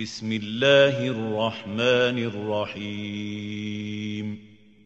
بسم الله الرحمن الرحيم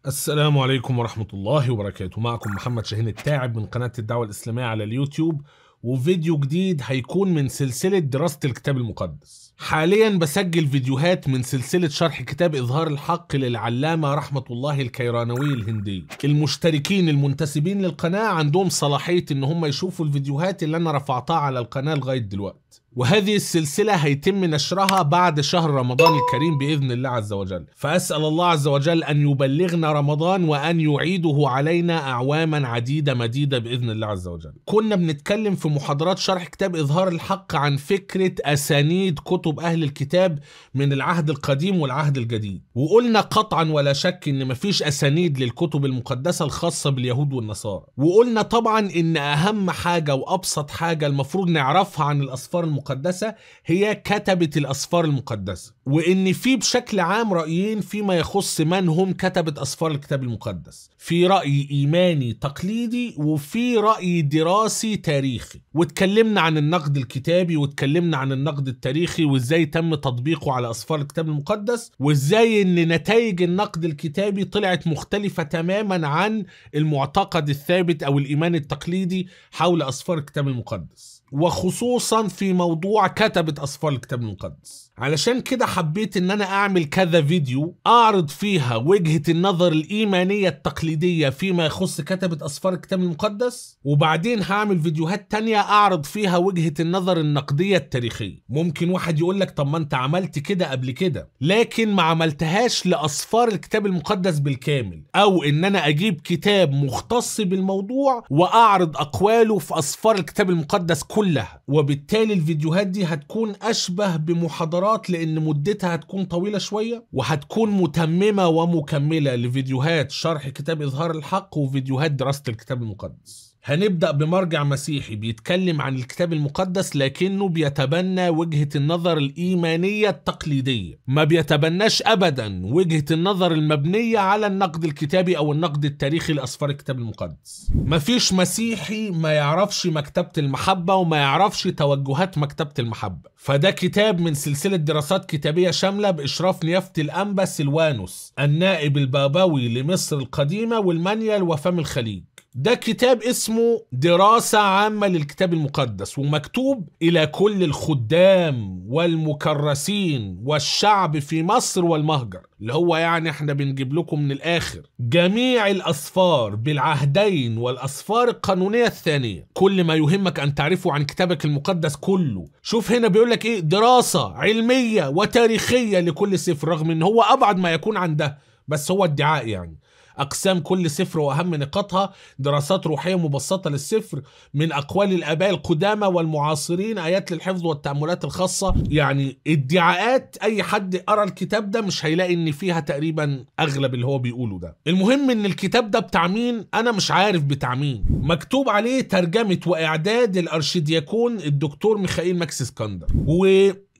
السلام عليكم ورحمة الله وبركاته معكم محمد شاهين التاعب من قناة الدعوة الإسلامية على اليوتيوب وفيديو جديد هيكون من سلسلة دراسة الكتاب المقدس حاليا بسجل فيديوهات من سلسلة شرح كتاب إظهار الحق للعلامة رحمة الله الكيرانوي الهندي المشتركين المنتسبين للقناة عندهم صلاحية إن هم يشوفوا الفيديوهات اللي أنا رفعتها على القناة لغاية دلوقتي وهذه السلسلة هيتم نشرها بعد شهر رمضان الكريم بإذن الله عز وجل فأسأل الله عز وجل أن يبلغنا رمضان وأن يعيده علينا أعواما عديدة مديدة بإذن الله عز وجل كنا بنتكلم في محاضرات شرح كتاب إظهار الحق عن فكرة أسانيد كتب أهل الكتاب من العهد القديم والعهد الجديد وقلنا قطعا ولا شك إن مفيش أسانيد للكتب المقدسة الخاصة باليهود والنصارى وقلنا طبعا إن أهم حاجة وأبسط حاجة المفروض نعرفها عن الأسفار المقدسة المقدسة هي كتبة الأسفار المقدسة وإن في بشكل عام رأيين فيما يخص من هم كتبة أسفار الكتاب المقدس في رأي إيماني تقليدي وفي رأي دراسي تاريخي واتكلمنا عن النقد الكتابي واتكلمنا عن النقد التاريخي وإزاي تم تطبيقه على أسفار الكتاب المقدس وإزاي إن نتائج النقد الكتابي طلعت مختلفة تماما عن المعتقد الثابت أو الإيمان التقليدي حول أسفار الكتاب المقدس وخصوصا في موضوع كتبة أصفال الكتاب المقدس علشان كده حبيت ان انا اعمل كذا فيديو اعرض فيها وجهة النظر الايمانية التقليدية فيما يخص كتبة اسفار الكتاب المقدس وبعدين هعمل فيديوهات تانية اعرض فيها وجهة النظر النقدية التاريخية ممكن واحد يقول لك طب ما انت عملت كده قبل كده لكن ما عملتهاش لاسفار الكتاب المقدس بالكامل او ان انا اجيب كتاب مختص بالموضوع واعرض اقواله في اسفار الكتاب المقدس كلها وبالتالي الفيديوهات دي هتكون اشبه بمحاضرات القرارات لان مدتها هتكون طويله شويه وهتكون متممه ومكمله لفيديوهات شرح كتاب اظهار الحق وفيديوهات دراسه الكتاب المقدس هنبدأ بمرجع مسيحي بيتكلم عن الكتاب المقدس لكنه بيتبنى وجهة النظر الإيمانية التقليدية ما بيتبناش أبدا وجهة النظر المبنية على النقد الكتابي أو النقد التاريخي لأسفار الكتاب المقدس مفيش مسيحي ما يعرفش مكتبة المحبة وما يعرفش توجهات مكتبة المحبة فده كتاب من سلسلة دراسات كتابية شاملة بإشراف نيافة الأنبا سلوانوس النائب البابوي لمصر القديمة والمانيا وفم الخليج ده كتاب اسمه دراسة عامة للكتاب المقدس ومكتوب إلى كل الخدام والمكرسين والشعب في مصر والمهجر اللي هو يعني احنا بنجيب لكم من الآخر جميع الأسفار بالعهدين والأسفار القانونية الثانية كل ما يهمك أن تعرفه عن كتابك المقدس كله شوف هنا بيقول لك إيه دراسة علمية وتاريخية لكل سفر رغم إن هو أبعد ما يكون عن ده بس هو ادعاء يعني أقسام كل سفر وأهم نقاطها دراسات روحية مبسطة للسفر من أقوال الآباء القدامى والمعاصرين آيات للحفظ والتأملات الخاصة يعني ادعاءات أي حد قرأ الكتاب ده مش هيلاقي إن فيها تقريبا أغلب اللي هو بيقوله ده المهم إن الكتاب ده بتاع مين أنا مش عارف بتاع مين مكتوب عليه ترجمة وإعداد الأرشيدياكون الدكتور ميخائيل ماكس اسكندر و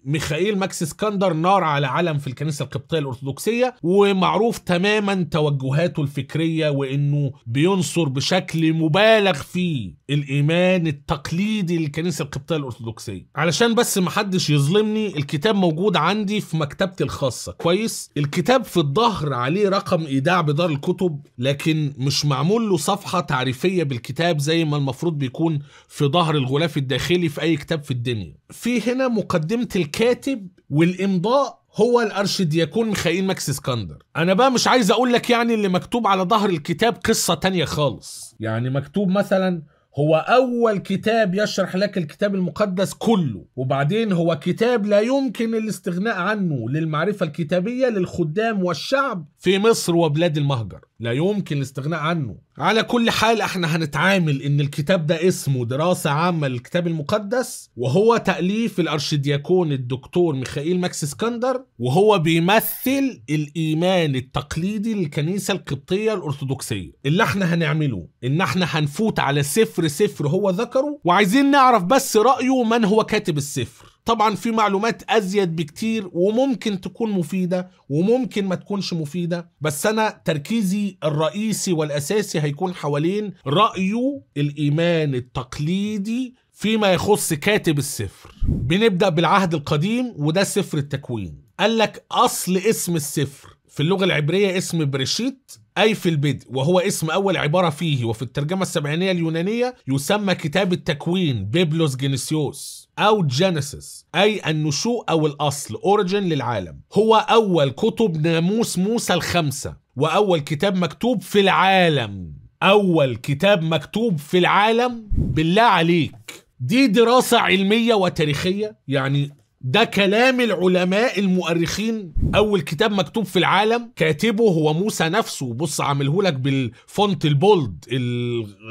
ميخائيل ماكس اسكندر نار على علم في الكنيسه القبطيه الارثوذكسيه ومعروف تماما توجهاته الفكريه وانه بينصر بشكل مبالغ فيه الايمان التقليدي للكنيسه القبطيه الارثوذكسيه علشان بس ما حدش يظلمني الكتاب موجود عندي في مكتبتي الخاصه كويس الكتاب في الظهر عليه رقم ايداع بدار الكتب لكن مش معمول له صفحه تعريفيه بالكتاب زي ما المفروض بيكون في ظهر الغلاف الداخلي في اي كتاب في الدنيا في هنا مقدمه الكاتب والامضاء هو الارشدياكون ميخائيل ماكس اسكندر انا بقى مش عايز اقول لك يعني اللي مكتوب على ظهر الكتاب قصه تانية خالص يعني مكتوب مثلا هو اول كتاب يشرح لك الكتاب المقدس كله وبعدين هو كتاب لا يمكن الاستغناء عنه للمعرفه الكتابيه للخدام والشعب في مصر وبلاد المهجر لا يمكن الاستغناء عنه على كل حال احنا هنتعامل ان الكتاب ده اسمه دراسة عامة للكتاب المقدس وهو تأليف الأرشدياكون الدكتور ميخائيل ماكس اسكندر وهو بيمثل الإيمان التقليدي للكنيسة القبطية الأرثوذكسية اللي احنا هنعمله ان احنا هنفوت على سفر سفر هو ذكره وعايزين نعرف بس رأيه من هو كاتب السفر طبعا في معلومات ازيد بكتير وممكن تكون مفيده وممكن ما تكونش مفيده بس انا تركيزي الرئيسي والاساسي هيكون حوالين رايه الايمان التقليدي فيما يخص كاتب السفر بنبدا بالعهد القديم وده سفر التكوين قال لك اصل اسم السفر في اللغه العبريه اسم بريشيت أي في البدء وهو اسم أول عبارة فيه وفي الترجمة السبعينية اليونانية يسمى كتاب التكوين بيبلوس جينيسيوس أو جينيسيس أي النشوء أو الأصل أوريجين للعالم هو أول كتب ناموس موسى الخمسة وأول كتاب مكتوب في العالم أول كتاب مكتوب في العالم بالله عليك دي دراسة علمية وتاريخية يعني ده كلام العلماء المؤرخين اول كتاب مكتوب في العالم كاتبه هو موسى نفسه بص عاملهولك بالفونت البولد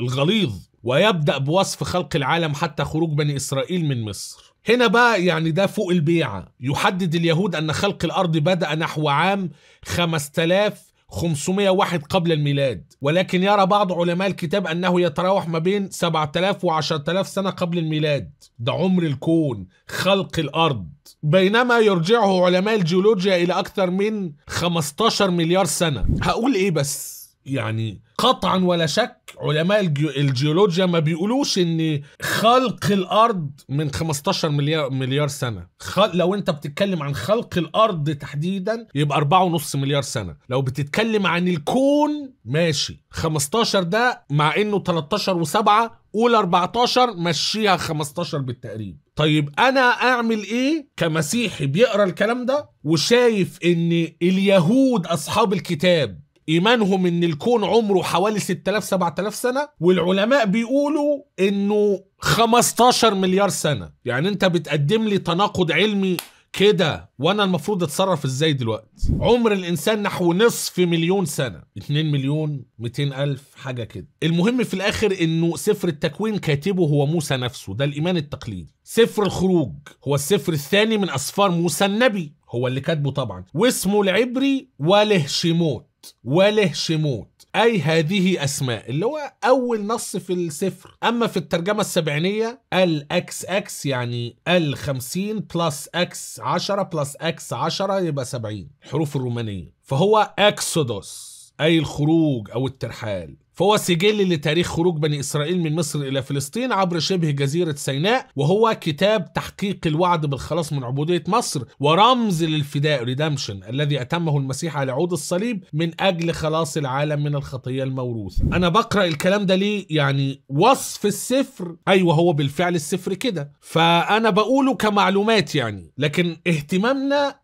الغليظ ويبدا بوصف خلق العالم حتى خروج بني اسرائيل من مصر هنا بقى يعني ده فوق البيعة يحدد اليهود أن خلق الأرض بدأ نحو عام 5000 501 قبل الميلاد ولكن يرى بعض علماء الكتاب أنه يتراوح ما بين 7000 و 10000 سنة قبل الميلاد ده عمر الكون خلق الأرض بينما يرجعه علماء الجيولوجيا إلى أكثر من 15 مليار سنة هقول إيه بس يعني قطعا ولا شك علماء الجيولوجيا ما بيقولوش ان خلق الارض من 15 مليار مليار سنه خل... لو انت بتتكلم عن خلق الارض تحديدا يبقى 4.5 مليار سنه لو بتتكلم عن الكون ماشي 15 ده مع انه 13 و7 قول 14 مشيها 15 بالتقريب طيب انا اعمل ايه كمسيحي بيقرا الكلام ده وشايف ان اليهود اصحاب الكتاب ايمانهم ان الكون عمره حوالي 6000 7000 سنه والعلماء بيقولوا انه 15 مليار سنه يعني انت بتقدم لي تناقض علمي كده وانا المفروض اتصرف ازاي دلوقتي عمر الانسان نحو نصف مليون سنه 2 مليون 200 الف حاجه كده المهم في الاخر انه سفر التكوين كاتبه هو موسى نفسه ده الايمان التقليدي سفر الخروج هو السفر الثاني من اسفار موسى النبي هو اللي كاتبه طبعا واسمه العبري والهشيموت وله شموت أي هذه أسماء اللي هو أول نص في السفر أما في الترجمة السبعينية ال اكس اكس يعني ال 50 بلس اكس 10 بلس اكس 10 يبقى 70 الحروف الرومانية فهو أكسودوس أي الخروج أو الترحال فهو سجل لتاريخ خروج بني إسرائيل من مصر إلى فلسطين عبر شبه جزيرة سيناء وهو كتاب تحقيق الوعد بالخلاص من عبودية مصر ورمز للفداء ريدمشن الذي أتمه المسيح على عود الصليب من أجل خلاص العالم من الخطية الموروثة أنا بقرأ الكلام ده ليه يعني وصف السفر أيوة هو بالفعل السفر كده فأنا بقوله كمعلومات يعني لكن اهتمامنا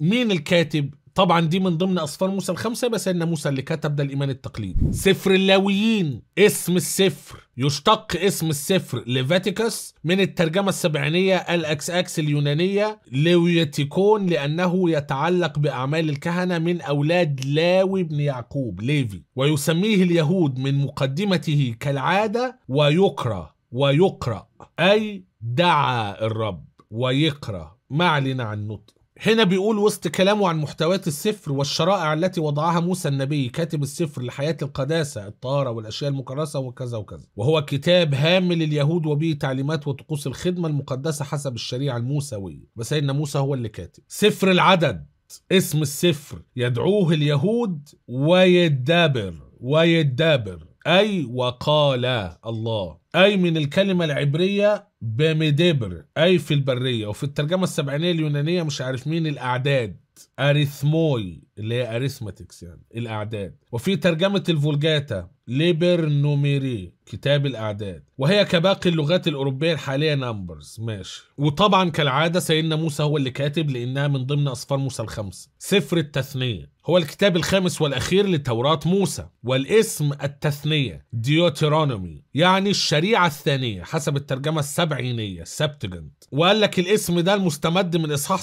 مين الكاتب طبعا دي من ضمن اسفار موسى الخمسه بس سيدنا موسى اللي كتب ده الايمان التقليدي سفر اللاويين اسم السفر يشتق اسم السفر ليفاتيكوس من الترجمة السبعينية الأكس أكس اليونانية لويتيكون لأنه يتعلق بأعمال الكهنة من أولاد لاوي بن يعقوب ليفي ويسميه اليهود من مقدمته كالعادة ويقرأ ويقرأ أي دعا الرب ويقرأ ما علينا عن نطق هنا بيقول وسط كلامه عن محتويات السفر والشرائع التي وضعها موسى النبي كاتب السفر لحياة القداسة الطهارة والأشياء المكرسة وكذا وكذا وهو كتاب هام لليهود وبه تعليمات وطقوس الخدمة المقدسة حسب الشريعة الموسوية وسيدنا موسى هو اللي كاتب سفر العدد اسم السفر يدعوه اليهود ويدابر ويدابر أي وقال الله أي من الكلمة العبرية بمدبر أي في البرية وفي الترجمة السبعينية اليونانية مش عارف مين الأعداد أريثموي اللي هي أريثماتكس يعني الأعداد وفي ترجمة الفولجاتا ليبر نوميري كتاب الأعداد وهي كباقي اللغات الأوروبية الحالية نمبرز ماشي وطبعا كالعادة سيدنا موسى هو اللي كاتب لأنها من ضمن أسفار موسى الخمسة سفر التثنية هو الكتاب الخامس والأخير لتوراة موسى والاسم التثنية ديوترونومي يعني الشريعة الثانية حسب الترجمة السبعينية السبتجنت وقال لك الاسم ده المستمد من إصحاح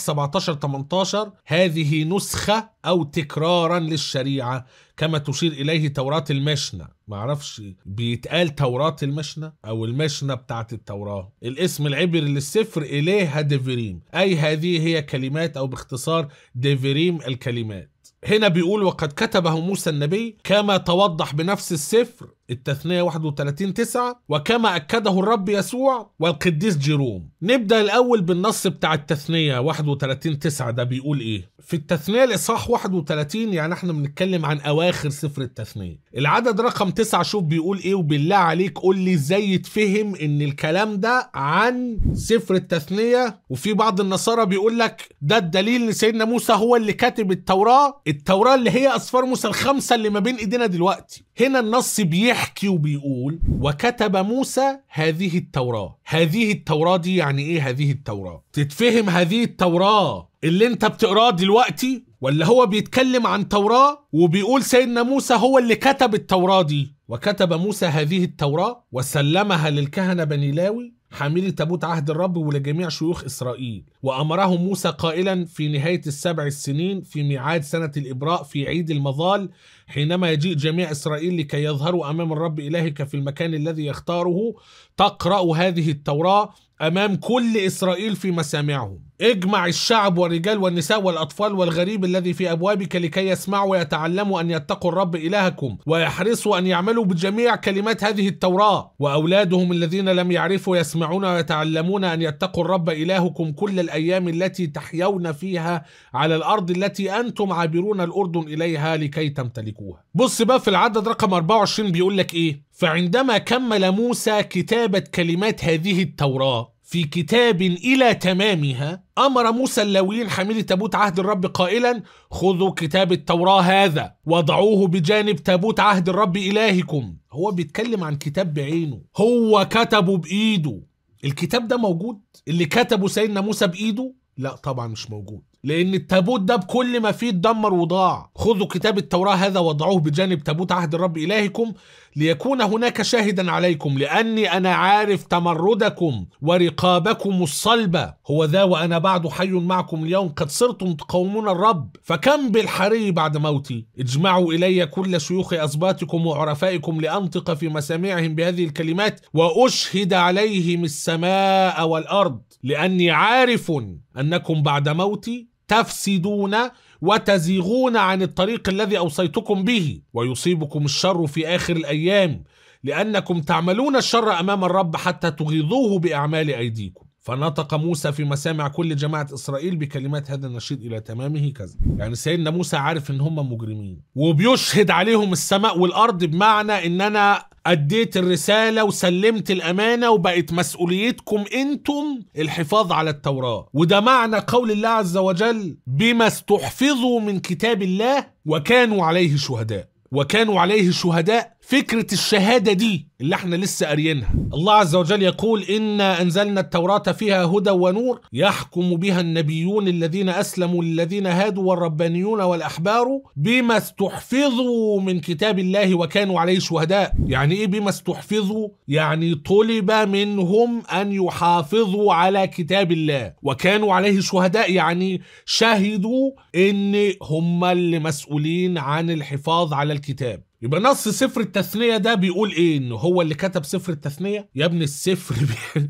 17-18 هذه نسخة أو تكرارا للشريعة كما تشير إليه توراة المشنة معرفش بيتقال توراة المشنة أو المشنة بتاعت التوراة الاسم العبري للسفر إليها ديفيريم أي هذه هي كلمات أو باختصار ديفيريم الكلمات هنا بيقول وقد كتبه موسى النبي كما توضح بنفس السفر التثنية 31 9 وكما أكده الرب يسوع والقديس جيروم نبدأ الأول بالنص بتاع التثنية 31 9 ده بيقول إيه في التثنية الإصحاح 31 يعني احنا بنتكلم عن أواخر سفر التثنية العدد رقم 9 شوف بيقول إيه وبالله عليك قول لي إزاي يتفهم إن الكلام ده عن سفر التثنية وفي بعض النصارى بيقول لك ده الدليل إن سيدنا موسى هو اللي كاتب التوراة التوراة اللي هي أسفار موسى الخمسة اللي ما بين إيدينا دلوقتي هنا النص بيع بيحكي وبيقول وكتب موسى هذه التوراة هذه التوراة دي يعني ايه هذه التوراة تتفهم هذه التوراة اللي انت بتقراه دلوقتي ولا هو بيتكلم عن توراة وبيقول سيدنا موسى هو اللي كتب التوراة دي وكتب موسى هذه التوراة وسلمها للكهنة بني لاوي حاملي تابوت عهد الرب ولجميع شيوخ إسرائيل وأمرهم موسى قائلا في نهاية السبع السنين في ميعاد سنة الإبراء في عيد المظال حينما يجيء جميع إسرائيل لكي يظهروا أمام الرب إلهك في المكان الذي يختاره تقرأ هذه التوراة أمام كل إسرائيل في مسامعهم اجمع الشعب والرجال والنساء والأطفال والغريب الذي في أبوابك لكي يسمعوا ويتعلموا أن يتقوا الرب إلهكم ويحرصوا أن يعملوا بجميع كلمات هذه التوراة وأولادهم الذين لم يعرفوا يسمعون ويتعلمون أن يتقوا الرب إلهكم كل الأيام التي تحيون فيها على الأرض التي أنتم عابرون الأردن إليها لكي تمتلكوها بص بقى في العدد رقم 24 بيقول لك إيه فعندما كمل موسى كتابة كلمات هذه التوراة في كتاب إلى تمامها أمر موسى اللاويين حاملي تابوت عهد الرب قائلا خذوا كتاب التوراة هذا وضعوه بجانب تابوت عهد الرب إلهكم هو بيتكلم عن كتاب بعينه هو كتبه بإيده الكتاب ده موجود اللي كتبه سيدنا موسى بإيده لا طبعا مش موجود لان التابوت ده بكل ما فيه اتدمر وضاع خذوا كتاب التوراة هذا وضعوه بجانب تابوت عهد الرب إلهكم ليكون هناك شاهدا عليكم لأني أنا عارف تمردكم ورقابكم الصلبة هو ذا وأنا بعد حي معكم اليوم قد صرتم تقومون الرب فكم بالحري بعد موتي اجمعوا إلي كل شيوخ أسباطكم وعرفائكم لأنطق في مسامعهم بهذه الكلمات وأشهد عليهم السماء والأرض لأني عارف أنكم بعد موتي تفسدون وتزيغون عن الطريق الذي اوصيتكم به ويصيبكم الشر في اخر الايام لانكم تعملون الشر امام الرب حتى تغيظوه باعمال ايديكم فنطق موسى في مسامع كل جماعة إسرائيل بكلمات هذا النشيد إلى تمامه كذا يعني سيدنا موسى عارف إن هم مجرمين وبيشهد عليهم السماء والأرض بمعنى إن أنا أديت الرسالة وسلمت الأمانة وبقت مسؤوليتكم أنتم الحفاظ على التوراة وده معنى قول الله عز وجل بما استحفظوا من كتاب الله وكانوا عليه شهداء وكانوا عليه شهداء فكرة الشهادة دي اللي احنا لسه قاريينها الله عز وجل يقول إنا أنزلنا التوراة فيها هدى ونور يحكم بها النبيون الذين أسلموا الذين هادوا والربانيون والأحبار بما استحفظوا من كتاب الله وكانوا عليه شهداء يعني إيه بما استحفظوا؟ يعني طلب منهم أن يحافظوا على كتاب الله وكانوا عليه شهداء يعني شهدوا إن هم اللي مسؤولين عن الحفاظ على الكتاب يبقى نص سفر التثنيه ده بيقول ايه إنه هو اللي كتب سفر التثنيه يا ابن السفر بي...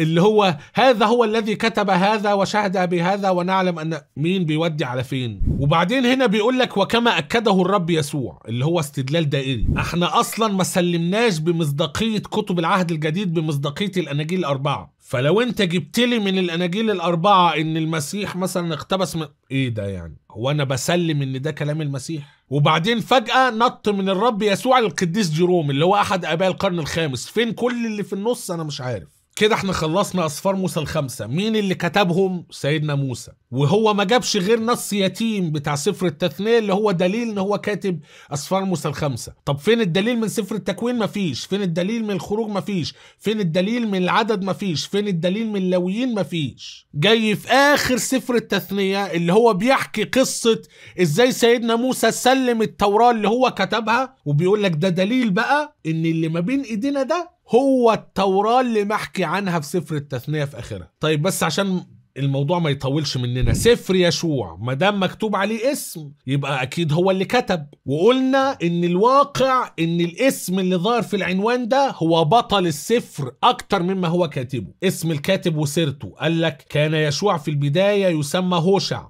اللي هو هذا هو الذي كتب هذا وشهد بهذا ونعلم ان مين بيودي على فين وبعدين هنا بيقول لك وكما اكده الرب يسوع اللي هو استدلال دائري احنا اصلا ما سلمناش بمصداقيه كتب العهد الجديد بمصداقيه الاناجيل الاربعه فلو انت جبت لي من الاناجيل الاربعه ان المسيح مثلا اقتبس من ايه ده يعني هو انا بسلم ان ده كلام المسيح وبعدين فجاه نط من الرب يسوع للقديس جيروم اللي هو احد اباء القرن الخامس فين كل اللي في النص انا مش عارف كده احنا خلصنا اصفار موسى الخمسه مين اللي كتبهم سيدنا موسى وهو ما جابش غير نص يتيم بتاع سفر التثنيه اللي هو دليل ان هو كاتب اصفار موسى الخمسه طب فين الدليل من سفر التكوين مفيش فين الدليل من الخروج مفيش فين الدليل من العدد مفيش فين الدليل من اللويين مفيش جاي في اخر سفر التثنيه اللي هو بيحكي قصه ازاي سيدنا موسى سلم التوراه اللي هو كتبها وبيقول لك ده دليل بقى ان اللي ما بين ايدينا ده هو التوراة اللي محكي عنها في سفر التثنية في آخرها طيب بس عشان الموضوع ما يطولش مننا سفر يشوع ما دام مكتوب عليه اسم يبقى اكيد هو اللي كتب وقلنا ان الواقع ان الاسم اللي ظاهر في العنوان ده هو بطل السفر اكتر مما هو كاتبه اسم الكاتب وسيرته قال لك كان يشوع في البدايه يسمى هوشع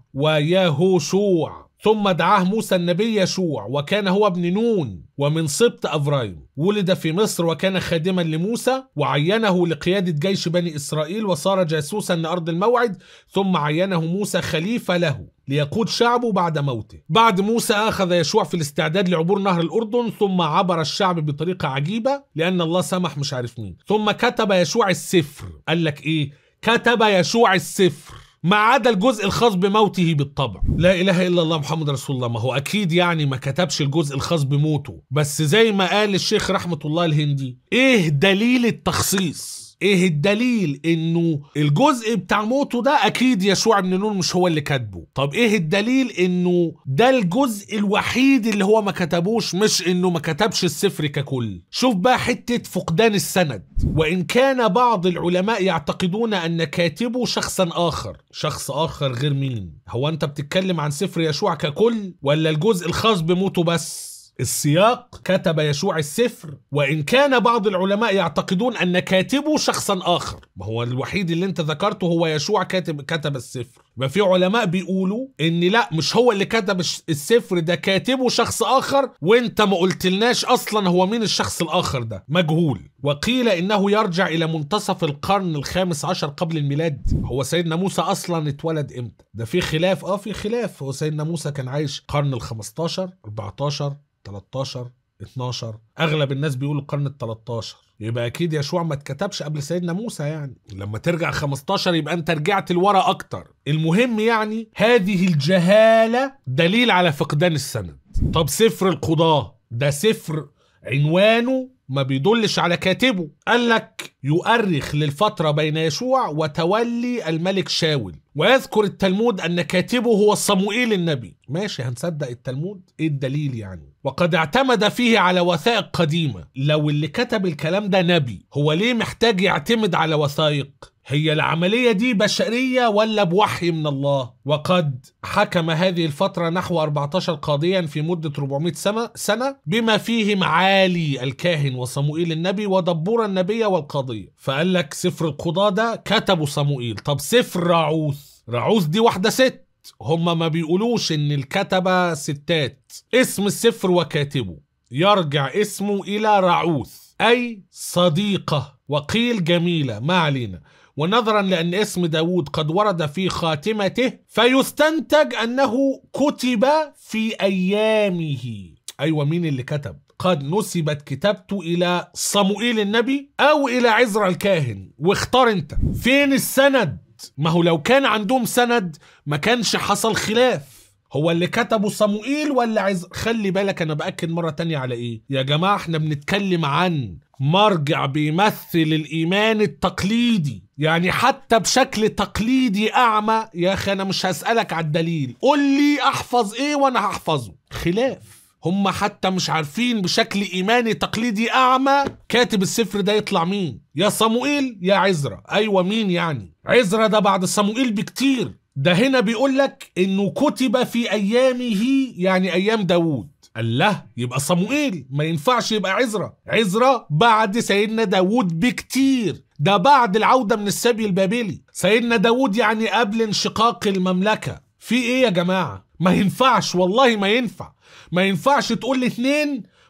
هوشوع ثم دعاه موسى النبي يشوع وكان هو ابن نون ومن سبط أفرايم ولد في مصر وكان خادما لموسى وعينه لقيادة جيش بني إسرائيل وصار جاسوسا لأرض الموعد ثم عينه موسى خليفة له ليقود شعبه بعد موته بعد موسى أخذ يشوع في الاستعداد لعبور نهر الأردن ثم عبر الشعب بطريقة عجيبة لأن الله سمح مش عارف مين ثم كتب يشوع السفر قال لك إيه كتب يشوع السفر ما عدا الجزء الخاص بموته بالطبع لا اله الا الله محمد رسول الله ما هو اكيد يعني ما كتبش الجزء الخاص بموته بس زي ما قال الشيخ رحمه الله الهندي ايه دليل التخصيص ايه الدليل انه الجزء بتاع موته ده اكيد يشوع بن نون مش هو اللي كاتبه طب ايه الدليل انه ده الجزء الوحيد اللي هو ما كتبوش مش انه ما كتبش السفر ككل شوف بقى حتة فقدان السند وان كان بعض العلماء يعتقدون ان كاتبه شخصا اخر شخص اخر غير مين هو انت بتتكلم عن سفر يشوع ككل ولا الجزء الخاص بموته بس السياق كتب يشوع السفر وإن كان بعض العلماء يعتقدون أن كاتبه شخصا آخر ما هو الوحيد اللي انت ذكرته هو يشوع كاتب كتب السفر ما في علماء بيقولوا ان لا مش هو اللي كتب السفر ده كاتبه شخص اخر وانت ما قلتلناش اصلا هو مين الشخص الاخر ده مجهول وقيل انه يرجع الى منتصف القرن الخامس عشر قبل الميلاد هو سيدنا موسى اصلا اتولد امتى ده في خلاف اه في خلاف هو سيدنا موسى كان عايش قرن ال 15 14 13 12 اغلب الناس بيقولوا القرن ال 13 يبقى اكيد يشوع ما اتكتبش قبل سيدنا موسى يعني لما ترجع 15 يبقى انت رجعت لورا اكتر المهم يعني هذه الجهاله دليل على فقدان السند طب سفر القضاه ده سفر عنوانه ما بيدلش على كاتبه قال لك يؤرخ للفترة بين يشوع وتولي الملك شاول ويذكر التلمود أن كاتبه هو صموئيل النبي ماشي هنصدق التلمود إيه الدليل يعني وقد اعتمد فيه على وثائق قديمة لو اللي كتب الكلام ده نبي هو ليه محتاج يعتمد على وثائق هي العملية دي بشرية ولا بوحي من الله؟ وقد حكم هذه الفترة نحو 14 قاضيا في مدة 400 سنة بما فيهم عالي الكاهن وصموئيل النبي ودبور النبي والقاضية فقال لك سفر القضاة ده كتبوا صموئيل طب سفر راعوث راعوث دي واحدة ست هما ما بيقولوش ان الكتبة ستات اسم السفر وكاتبه يرجع اسمه الى راعوث اي صديقة وقيل جميلة ما علينا ونظرا لأن اسم داود قد ورد في خاتمته فيستنتج أنه كتب في أيامه أيوة مين اللي كتب قد نسبت كتابته إلى صموئيل النبي أو إلى عزر الكاهن واختار أنت فين السند ما هو لو كان عندهم سند ما كانش حصل خلاف هو اللي كتبه صموئيل ولا عايز خلي بالك انا باكد مره تانية على ايه يا جماعه احنا بنتكلم عن مرجع بيمثل الايمان التقليدي يعني حتى بشكل تقليدي اعمى يا اخي انا مش هسالك على الدليل قول لي احفظ ايه وانا هحفظه خلاف هم حتى مش عارفين بشكل ايماني تقليدي اعمى كاتب السفر ده يطلع مين يا صموئيل يا عزرا ايوه مين يعني عزرا ده بعد صموئيل بكتير ده هنا بيقول لك انه كتب في ايامه يعني ايام داوود قال له يبقى صموئيل ما ينفعش يبقى عزرا عزرا بعد سيدنا داوود بكتير ده بعد العودة من السبي البابلي سيدنا داوود يعني قبل انشقاق المملكة في ايه يا جماعة ما ينفعش والله ما ينفع ما ينفعش تقول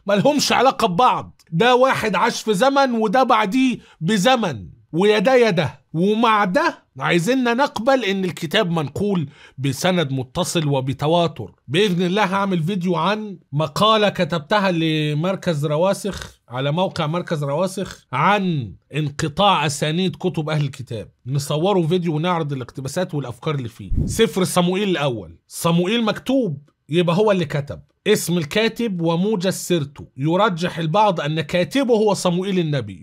ما لهمش علاقة ببعض ده واحد عاش في زمن وده بعديه بزمن ويا ده يا ده ومع ده عايزيننا نقبل ان الكتاب منقول بسند متصل وبتواتر باذن الله هعمل فيديو عن مقاله كتبتها لمركز رواسخ على موقع مركز رواسخ عن انقطاع اسانيد كتب اهل الكتاب نصوره فيديو ونعرض الاقتباسات والافكار اللي فيه سفر صموئيل الاول صموئيل مكتوب يبقى هو اللي كتب اسم الكاتب وموجز سيرته يرجح البعض ان كاتبه هو صموئيل النبي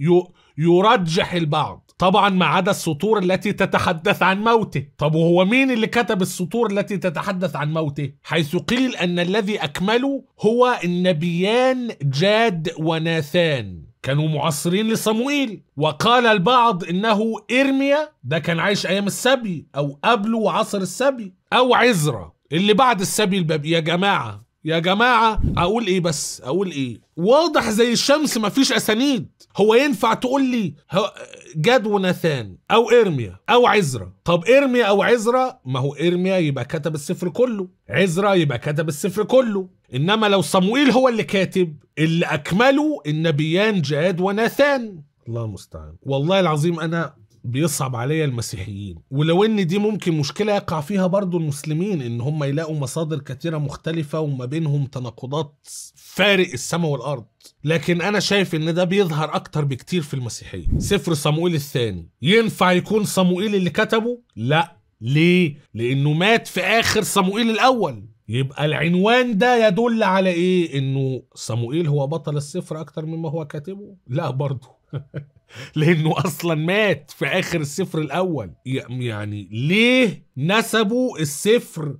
يرجح البعض طبعا ما عدا السطور التي تتحدث عن موته طب وهو مين اللي كتب السطور التي تتحدث عن موته حيث قيل أن الذي أكمله هو النبيان جاد وناثان كانوا معاصرين لصموئيل وقال البعض انه ارميا ده كان عايش ايام السبي او قبله عصر السبي او عزرا اللي بعد السبي الباب يا جماعه يا جماعة أقول إيه بس أقول إيه واضح زي الشمس مفيش أسانيد هو ينفع تقول لي جاد وناثان أو إرميا أو عزرا طب إرميا أو عزرا ما هو إرميا يبقى كتب السفر كله عزرا يبقى كتب السفر كله إنما لو صموئيل هو اللي كاتب اللي أكمله النبيان جاد وناثان الله المستعان والله العظيم أنا بيصعب عليا المسيحيين ولو ان دي ممكن مشكله يقع فيها برضو المسلمين ان هم يلاقوا مصادر كتيره مختلفه وما بينهم تناقضات فارق السماء والارض لكن انا شايف ان ده بيظهر اكتر بكتير في المسيحيه سفر صموئيل الثاني ينفع يكون صموئيل اللي كتبه لا ليه لانه مات في اخر صموئيل الاول يبقى العنوان ده يدل على ايه انه صموئيل هو بطل السفر اكتر مما هو كاتبه لا برضه لانه اصلا مات في اخر السفر الاول يعني ليه نسبوا السفر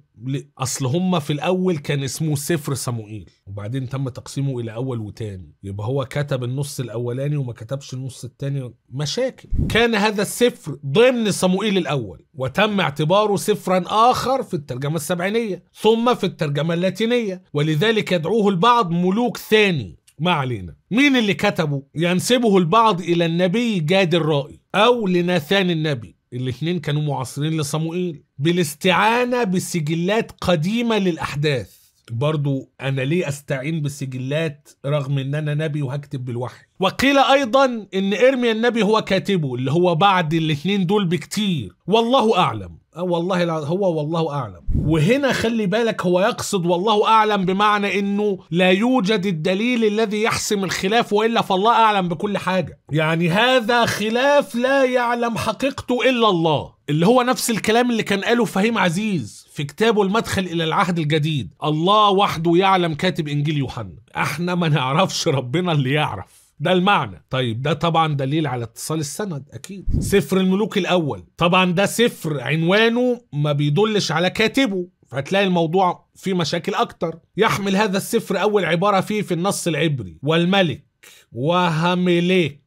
اصل هما في الاول كان اسمه سفر صموئيل وبعدين تم تقسيمه الى اول وتاني يبقى هو كتب النص الاولاني وما كتبش النص التاني مشاكل كان هذا السفر ضمن صموئيل الاول وتم اعتباره سفرا اخر في الترجمه السبعينيه ثم في الترجمه اللاتينيه ولذلك يدعوه البعض ملوك ثاني ما علينا مين اللي كتبه ينسبه البعض إلى النبي جاد الرائي أو لناثان النبي الاثنين كانوا معاصرين لصموئيل بالاستعانة بسجلات قديمة للأحداث برضو أنا ليه أستعين بسجلات رغم إن أنا نبي وهكتب بالوحي وقيل أيضا إن إرميا النبي هو كاتبه اللي هو بعد الاثنين دول بكتير والله أعلم آه، والله هو والله أعلم وهنا خلي بالك هو يقصد والله أعلم بمعنى إنه لا يوجد الدليل الذي يحسم الخلاف وإلا فالله أعلم بكل حاجة يعني هذا خلاف لا يعلم حقيقته إلا الله اللي هو نفس الكلام اللي كان قاله فهيم عزيز في كتابه المدخل الى العهد الجديد الله وحده يعلم كاتب انجيل يوحنا احنا ما نعرفش ربنا اللي يعرف ده المعنى طيب ده طبعا دليل على اتصال السند اكيد سفر الملوك الاول طبعا ده سفر عنوانه ما بيدلش على كاتبه فهتلاقي الموضوع فيه مشاكل اكتر يحمل هذا السفر اول عباره فيه في النص العبري والملك وهمليك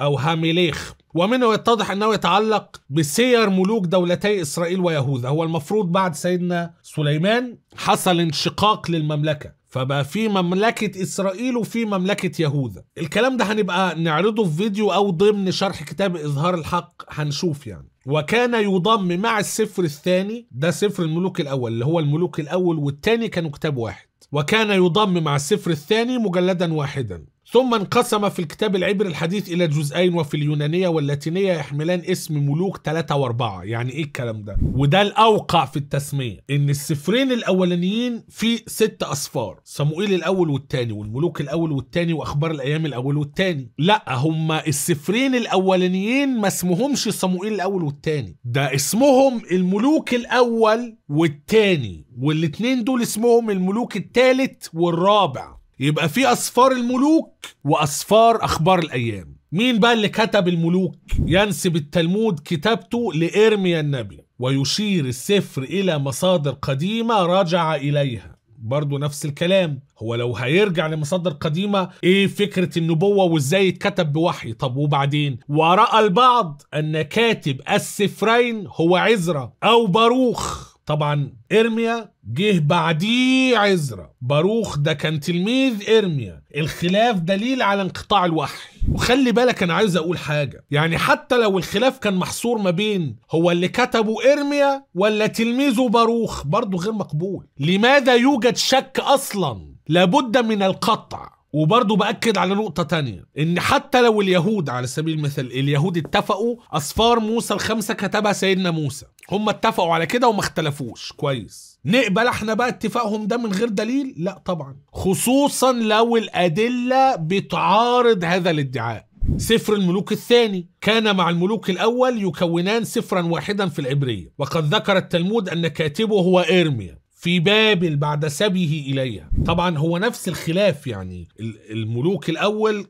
او هاميليخ ومنه يتضح أنه يتعلق بسير ملوك دولتي إسرائيل ويهوذا هو المفروض بعد سيدنا سليمان حصل انشقاق للمملكة فبقى في مملكة إسرائيل وفي مملكة يهوذا الكلام ده هنبقى نعرضه في فيديو أو ضمن شرح كتاب إظهار الحق هنشوف يعني وكان يضم مع السفر الثاني ده سفر الملوك الأول اللي هو الملوك الأول والثاني كانوا كتاب واحد وكان يضم مع السفر الثاني مجلدا واحدا ثم انقسم في الكتاب العبري الحديث إلى جزئين وفي اليونانية واللاتينية يحملان اسم ملوك ثلاثة وأربعة يعني إيه الكلام ده؟ وده الأوقع في التسمية إن السفرين الأولانيين في ست أصفار صموئيل الأول والثاني والملوك الأول والثاني وأخبار الأيام الأول والثاني، لا هما السفرين الأولانيين ما اسمهمش صموئيل الأول والثاني، ده اسمهم الملوك الأول والثاني، والاتنين دول اسمهم الملوك الثالث والرابع يبقى في أسفار الملوك وأسفار أخبار الأيام مين بقى اللي كتب الملوك ينسب التلمود كتابته لإرميا النبي ويشير السفر إلى مصادر قديمة رجع إليها برضه نفس الكلام هو لو هيرجع لمصادر قديمة ايه فكرة النبوة وازاي اتكتب بوحي طب وبعدين ورأى البعض ان كاتب السفرين هو عزرة او باروخ طبعا ارميا جه بعديه عزرا باروخ ده كان تلميذ ارميا الخلاف دليل على انقطاع الوحي وخلي بالك انا عايز اقول حاجه يعني حتى لو الخلاف كان محصور ما بين هو اللي كتبه ارميا ولا تلميذه باروخ برضه غير مقبول لماذا يوجد شك اصلا لابد من القطع وبرضه باكد على نقطه تانية ان حتى لو اليهود على سبيل المثال اليهود اتفقوا اسفار موسى الخمسه كتبها سيدنا موسى هم اتفقوا على كده وما اختلفوش كويس نقبل احنا بقى اتفاقهم ده من غير دليل لا طبعا خصوصا لو الادله بتعارض هذا الادعاء سفر الملوك الثاني كان مع الملوك الأول يكونان سفرا واحدا في العبرية وقد ذكر التلمود أن كاتبه هو إرميا في بابل بعد سبيه إليها طبعا هو نفس الخلاف يعني الملوك الأول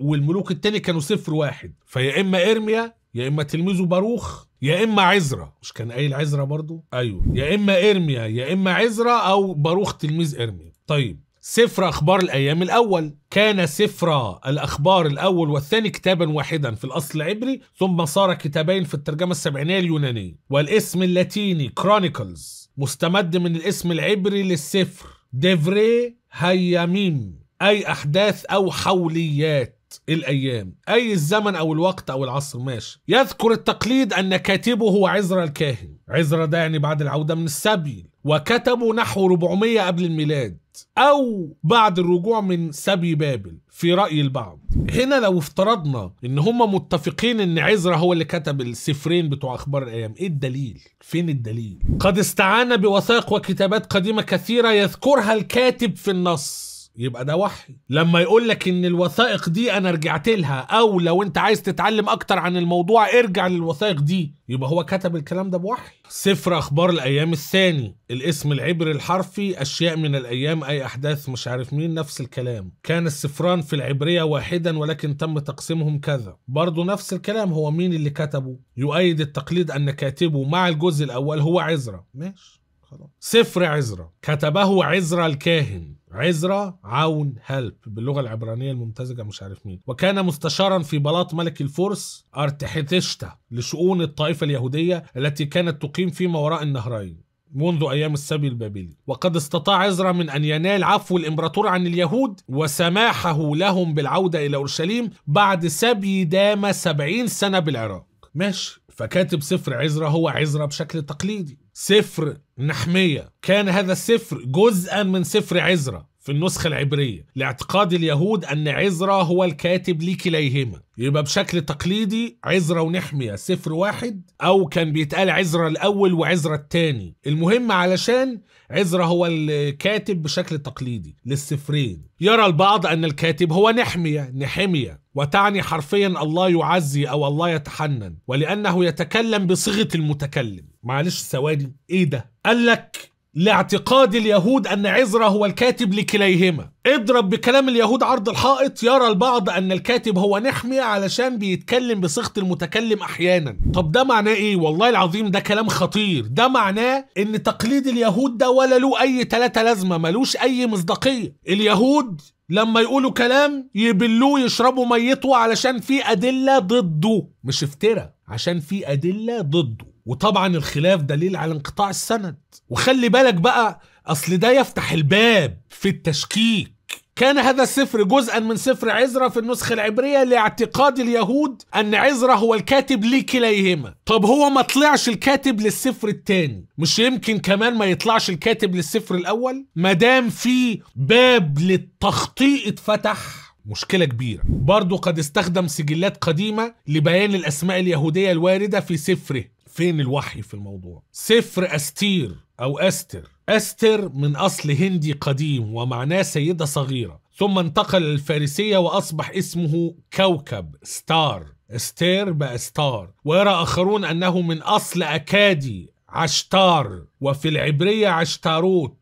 والملوك الثاني كانوا صفر واحد فيا إما إرميا يا إما تلميذه باروخ يا اما عزرا مش كان قايل عزرا برضو ايوه يا اما ارميا يا اما عزرا او باروخ تلميذ ارميا طيب سفر اخبار الايام الاول كان سفر الاخبار الاول والثاني كتابا واحدا في الاصل العبري ثم صار كتابين في الترجمه السبعينيه اليونانيه والاسم اللاتيني كرونيكلز مستمد من الاسم العبري للسفر ديفري هياميم أي أحداث أو حوليات الأيام أي الزمن أو الوقت أو العصر ماشي يذكر التقليد أن كاتبه هو عزرا الكاهن عزرا ده يعني بعد العودة من السبي وكتبه نحو 400 قبل الميلاد او بعد الرجوع من سبي بابل في راي البعض هنا لو افترضنا ان هم متفقين ان عزرا هو اللي كتب السفرين بتوع اخبار الايام ايه الدليل فين الدليل قد استعان بوثائق وكتابات قديمه كثيره يذكرها الكاتب في النص يبقى ده وحي لما يقول لك ان الوثائق دي انا رجعت لها او لو انت عايز تتعلم اكتر عن الموضوع ارجع للوثائق دي يبقى هو كتب الكلام ده بوحي سفر اخبار الايام الثاني الاسم العبري الحرفي اشياء من الايام اي احداث مش عارف مين نفس الكلام كان السفران في العبريه واحدا ولكن تم تقسيمهم كذا برضه نفس الكلام هو مين اللي كتبه يؤيد التقليد ان كاتبه مع الجزء الاول هو عزرا ماشي خلاص سفر عزرا كتبه عزرا الكاهن عزرا عون هلب باللغه العبرانيه الممتزجه مش عارف مين وكان مستشارا في بلاط ملك الفرس ارتحتشتا لشؤون الطائفه اليهوديه التي كانت تقيم فيما وراء النهرين منذ أيام السبي البابلي وقد استطاع عزرا من أن ينال عفو الإمبراطور عن اليهود وسماحه لهم بالعودة إلى أورشليم بعد سبي دام سبعين سنة بالعراق ماشي فكاتب سفر عزرا هو عزرا بشكل تقليدي سفر نحمية كان هذا السفر جزءا من سفر عزرا في النسخة العبرية لاعتقاد اليهود أن عزرا هو الكاتب لكليهما يبقى بشكل تقليدي عزرا ونحمية سفر واحد أو كان بيتقال عزرا الأول وعزرا الثاني المهم علشان عزرا هو الكاتب بشكل تقليدي للسفرين يرى البعض أن الكاتب هو نحمية نحمية وتعني حرفيا الله يعزي أو الله يتحنن ولأنه يتكلم بصيغة المتكلم معلش ثواني إيه ده؟ قال لك لاعتقاد اليهود أن عزرا هو الكاتب لكليهما اضرب بكلام اليهود عرض الحائط يرى البعض أن الكاتب هو نحمي علشان بيتكلم بصيغة المتكلم أحيانا طب ده معناه إيه؟ والله العظيم ده كلام خطير ده معناه إن تقليد اليهود ده ولا له أي تلاتة لازمة ملوش أي مصداقية اليهود لما يقولوا كلام يبلوه يشربوا ميته علشان في أدلة ضده مش افترى عشان في أدلة ضده وطبعا الخلاف دليل على انقطاع السند وخلي بالك بقى اصل ده يفتح الباب في التشكيك كان هذا السفر جزءا من سفر عزرا في النسخة العبرية لاعتقاد اليهود أن عزرا هو الكاتب لكليهما طب هو ما طلعش الكاتب للسفر الثاني مش يمكن كمان ما يطلعش الكاتب للسفر الأول مدام في باب للتخطيء اتفتح مشكلة كبيرة برضه قد استخدم سجلات قديمة لبيان الأسماء اليهودية الواردة في سفره فين الوحي في الموضوع سفر أستير أو أستر أستر من أصل هندي قديم ومعناه سيدة صغيرة ثم انتقل للفارسية وأصبح اسمه كوكب ستار استير بقى ستار ويرى آخرون أنه من أصل أكادي عشتار وفي العبرية عشتاروت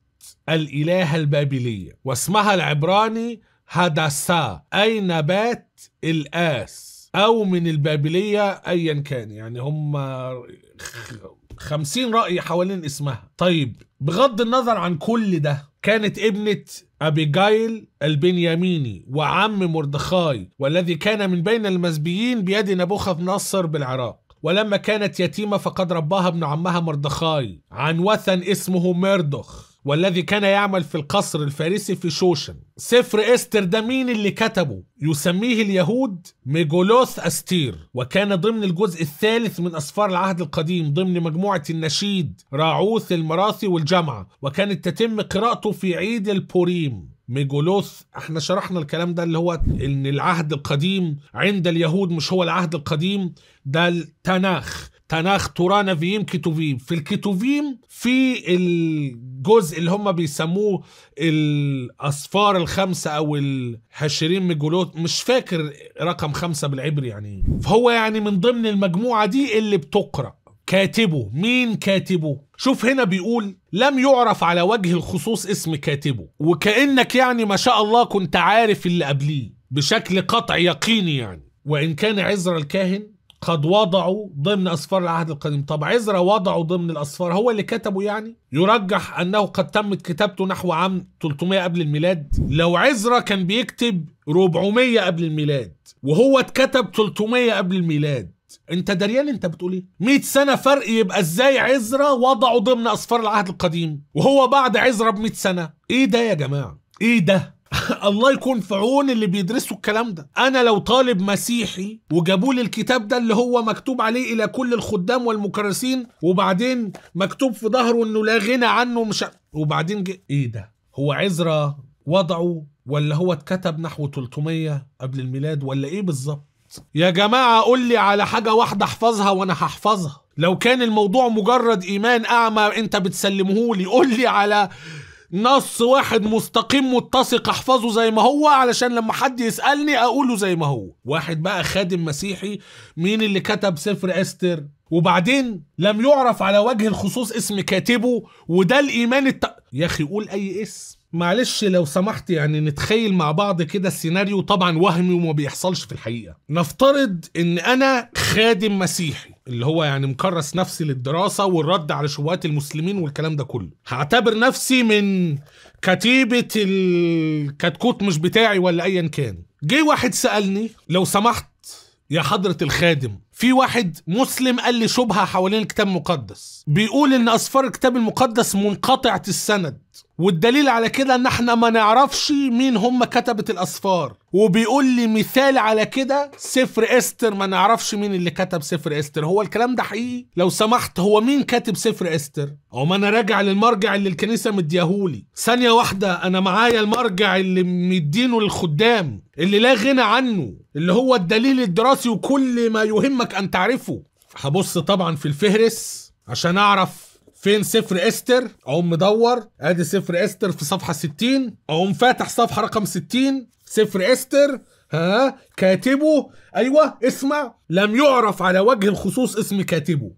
الإلهة البابلية واسمها العبراني هدسا أي نبات الآس او من البابليه ايا كان يعني هم خمسين راي حوالين اسمها طيب بغض النظر عن كل ده كانت ابنه أبيجايل البنياميني وعم مردخاي والذي كان من بين المزبيين بيد نبوخذ نصر بالعراق ولما كانت يتيمة فقد رباها ابن عمها مردخاي عن وثن اسمه مردخ والذي كان يعمل في القصر الفارسي في شوشن سفر استر ده مين اللي كتبه يسميه اليهود ميجولوث أستير وكان ضمن الجزء الثالث من أسفار العهد القديم ضمن مجموعة النشيد راعوث المراثي والجمعة وكانت تتم قراءته في عيد البوريم ميجولوث احنا شرحنا الكلام ده اللي هو ان العهد القديم عند اليهود مش هو العهد القديم ده التناخ تناخ فييم كيتوفيم في الكيتوفيم في الجزء اللي هم بيسموه الاصفار الخمسه او الهشرين ميجولوت مش فاكر رقم خمسه بالعبري يعني ايه فهو يعني من ضمن المجموعه دي اللي بتقرا كاتبه مين كاتبه شوف هنا بيقول لم يعرف على وجه الخصوص اسم كاتبه وكانك يعني ما شاء الله كنت عارف اللي قبليه بشكل قطع يقيني يعني وان كان عزر الكاهن قد وضعوا ضمن أسفار العهد القديم طب عزرا وضعوا ضمن الأسفار هو اللي كتبه يعني يرجح أنه قد تمت كتابته نحو عام 300 قبل الميلاد لو عزرا كان بيكتب 400 قبل الميلاد وهو اتكتب 300 قبل الميلاد انت دريان انت بتقول ايه 100 سنه فرق يبقى ازاي عزرا وضعه ضمن اسفار العهد القديم وهو بعد عزرا ب 100 سنه ايه ده يا جماعه ايه ده الله يكون في عون اللي بيدرسوا الكلام ده انا لو طالب مسيحي وجابوا لي الكتاب ده اللي هو مكتوب عليه الى كل الخدام والمكرسين وبعدين مكتوب في ظهره انه لا غنى عنه مش وبعدين ج... ايه ده هو عزرا وضعه ولا هو اتكتب نحو 300 قبل الميلاد ولا ايه بالظبط يا جماعة قول لي على حاجة واحدة احفظها وانا هحفظها لو كان الموضوع مجرد ايمان اعمى انت بتسلمهولي قول لي على نص واحد مستقيم متسق احفظه زي ما هو علشان لما حد يسالني اقوله زي ما هو واحد بقى خادم مسيحي مين اللي كتب سفر استر وبعدين لم يعرف على وجه الخصوص اسم كاتبه وده الايمان الت... يا اخي قول اي اسم معلش لو سمحت يعني نتخيل مع بعض كده السيناريو طبعا وهمي وما بيحصلش في الحقيقه نفترض ان انا خادم مسيحي اللي هو يعني مكرس نفسي للدراسه والرد على شبهات المسلمين والكلام ده كله هعتبر نفسي من كتيبه الكتكوت مش بتاعي ولا ايا كان جه واحد سالني لو سمحت يا حضرة الخادم في واحد مسلم قال لي شبهة حوالين الكتاب المقدس بيقول ان اسفار الكتاب المقدس منقطعة السند والدليل على كده ان احنا ما نعرفش مين هم كتبة الاسفار وبيقول لي مثال على كده سفر استر ما نعرفش مين اللي كتب سفر استر هو الكلام ده حقيقي لو سمحت هو مين كاتب سفر استر او ما انا راجع للمرجع اللي الكنيسه مدياهولي ثانيه واحده انا معايا المرجع اللي مدينه للخدام اللي لا غنى عنه اللي هو الدليل الدراسي وكل ما يهمك ان تعرفه هبص طبعا في الفهرس عشان اعرف فين سفر استر اقوم مدور ادي سفر استر في صفحه 60 اقوم فاتح صفحه رقم 60 سفر استر ها كاتبه ايوه اسمع لم يعرف على وجه الخصوص اسم كاتبه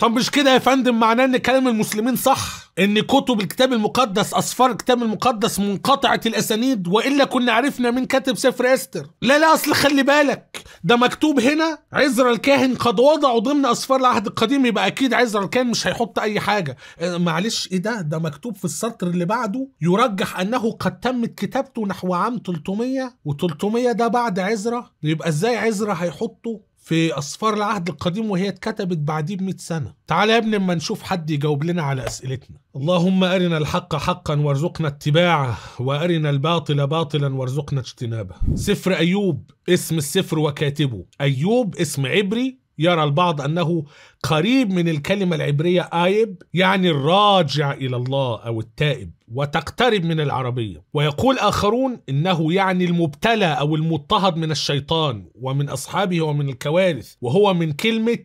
طب مش كده يا فندم معناه ان كلام المسلمين صح ان كتب الكتاب المقدس اسفار الكتاب المقدس منقطعه الاسانيد والا كنا عرفنا مين كاتب سفر استر لا لا اصل خلي بالك ده مكتوب هنا عزر الكاهن قد وضعوا ضمن اسفار العهد القديم يبقى اكيد عزر الكاهن مش هيحط اي حاجه آه، معلش ايه ده ده مكتوب في السطر اللي بعده يرجح انه قد تمت كتابته نحو عام 300 و300 ده بعد عزرا يبقى ازاي عزرا هيحطه في أسفار العهد القديم وهي اتكتبت بعديه ب 100 سنة تعال يا ابني اما نشوف حد يجاوب لنا على أسئلتنا اللهم أرنا الحق حقا وارزقنا اتباعه وأرنا الباطل باطلا وارزقنا اجتنابه سفر أيوب اسم السفر وكاتبه أيوب اسم عبري يرى البعض أنه قريب من الكلمة العبرية آيب يعني الراجع إلى الله أو التائب وتقترب من العربية ويقول آخرون إنه يعني المبتلى أو المضطهد من الشيطان ومن أصحابه ومن الكوارث وهو من كلمة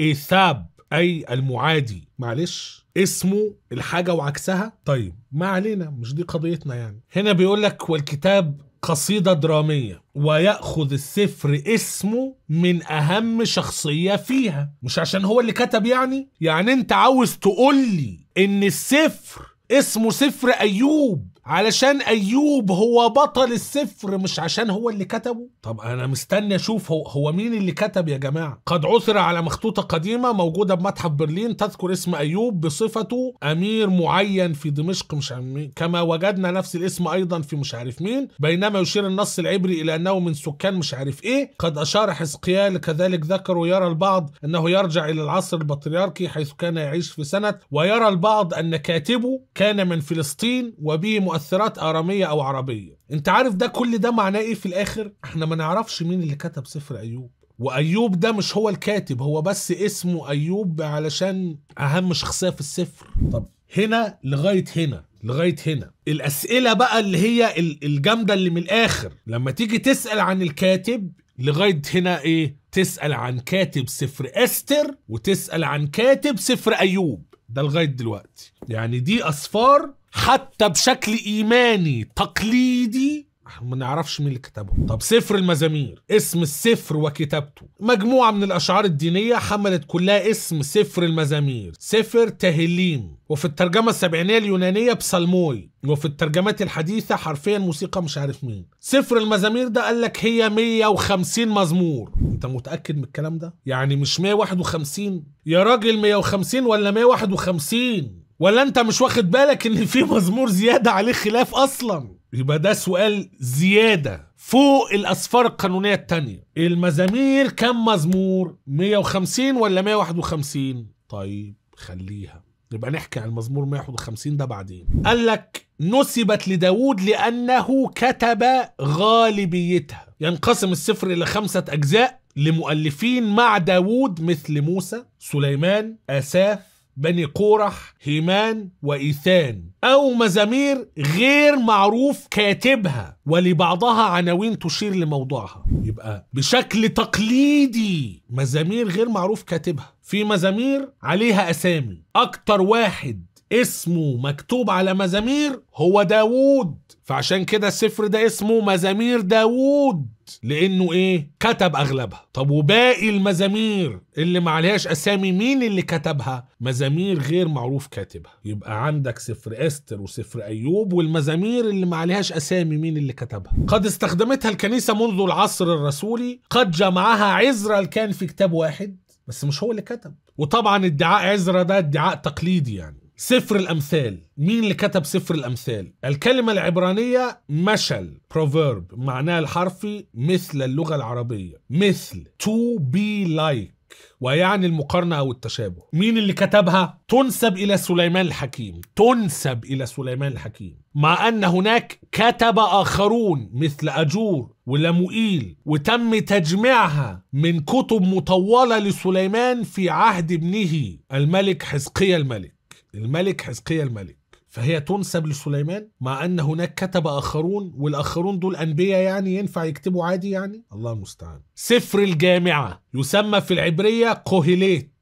إيثاب أي المعادي معلش اسمه الحاجة وعكسها طيب ما علينا مش دي قضيتنا يعني هنا بيقول لك والكتاب قصيدة درامية ويأخذ السفر اسمه من أهم شخصية فيها مش عشان هو اللي كتب يعني يعني أنت عاوز تقولي إن السفر اسمه سفر أيوب علشان ايوب هو بطل السفر مش عشان هو اللي كتبه طب انا مستني اشوف هو هو مين اللي كتب يا جماعه قد عثر على مخطوطه قديمه موجوده بمتحف برلين تذكر اسم ايوب بصفته امير معين في دمشق مش عارف كما وجدنا نفس الاسم ايضا في مش عارف مين بينما يشير النص العبري الى انه من سكان مش عارف ايه قد اشار حزقيال كذلك ذكر ويرى البعض انه يرجع الى العصر البطريركي حيث كان يعيش في سنه ويرى البعض ان كاتبه كان من فلسطين وبه مؤثرات اراميه او عربيه انت عارف ده كل ده معناه ايه في الاخر احنا ما نعرفش مين اللي كتب سفر ايوب وايوب ده مش هو الكاتب هو بس اسمه ايوب علشان اهم شخصيه في السفر طب هنا لغايه هنا لغايه هنا الاسئله بقى اللي هي الجامده اللي من الاخر لما تيجي تسال عن الكاتب لغايه هنا ايه تسال عن كاتب سفر استر وتسال عن كاتب سفر ايوب ده لغايه دلوقتي يعني دي اصفار حتى بشكل ايماني تقليدي ما نعرفش مين اللي كتبه طب سفر المزامير اسم السفر وكتابته مجموعة من الأشعار الدينية حملت كلها اسم سفر المزامير سفر تهليم وفي الترجمة السبعينية اليونانية بسلموي وفي الترجمات الحديثة حرفيا موسيقى مش عارف مين سفر المزامير ده قال لك هي 150 مزمور انت متأكد من الكلام ده؟ يعني مش 151 يا راجل 150 ولا 151 ولا انت مش واخد بالك ان في مزمور زياده عليه خلاف اصلا يبقى ده سؤال زياده فوق الاسفار القانونيه التانية المزامير كم مزمور 150 ولا 151 طيب خليها نبقى نحكي عن المزمور 151 ده بعدين قال لك نسبت لداود لأنه كتب غالبيتها ينقسم السفر إلى خمسة أجزاء لمؤلفين مع داود مثل موسى سليمان آساف بني قورح هيمان وإيثان أو مزامير غير معروف كاتبها ولبعضها عناوين تشير لموضوعها يبقى بشكل تقليدي مزامير غير معروف كاتبها في مزامير عليها أسامي أكتر واحد اسمه مكتوب على مزامير هو داوود فعشان كده السفر ده اسمه مزامير داوود لانه ايه كتب اغلبها طب وباقي المزامير اللي ما عليهاش اسامي مين اللي كتبها مزامير غير معروف كاتبها يبقى عندك سفر استر وسفر ايوب والمزامير اللي ما عليهاش اسامي مين اللي كتبها قد استخدمتها الكنيسه منذ العصر الرسولي قد جمعها عزرا كان في كتاب واحد بس مش هو اللي كتب وطبعا ادعاء عزرا ده ادعاء تقليدي يعني سفر الأمثال مين اللي كتب سفر الأمثال؟ الكلمة العبرانية مشل بروفيرب معناها الحرفي مثل اللغة العربية مثل to be like ويعني المقارنة أو التشابه مين اللي كتبها؟ تنسب إلى سليمان الحكيم تنسب إلى سليمان الحكيم مع أن هناك كتب آخرون مثل أجور ولموئيل وتم تجميعها من كتب مطولة لسليمان في عهد ابنه الملك حزقيا الملك الملك حزقية الملك فهي تنسب لسليمان مع ان هناك كتب اخرون والاخرون دول انبياء يعني ينفع يكتبوا عادي يعني الله المستعان سفر الجامعه يسمى في العبريه قوهليت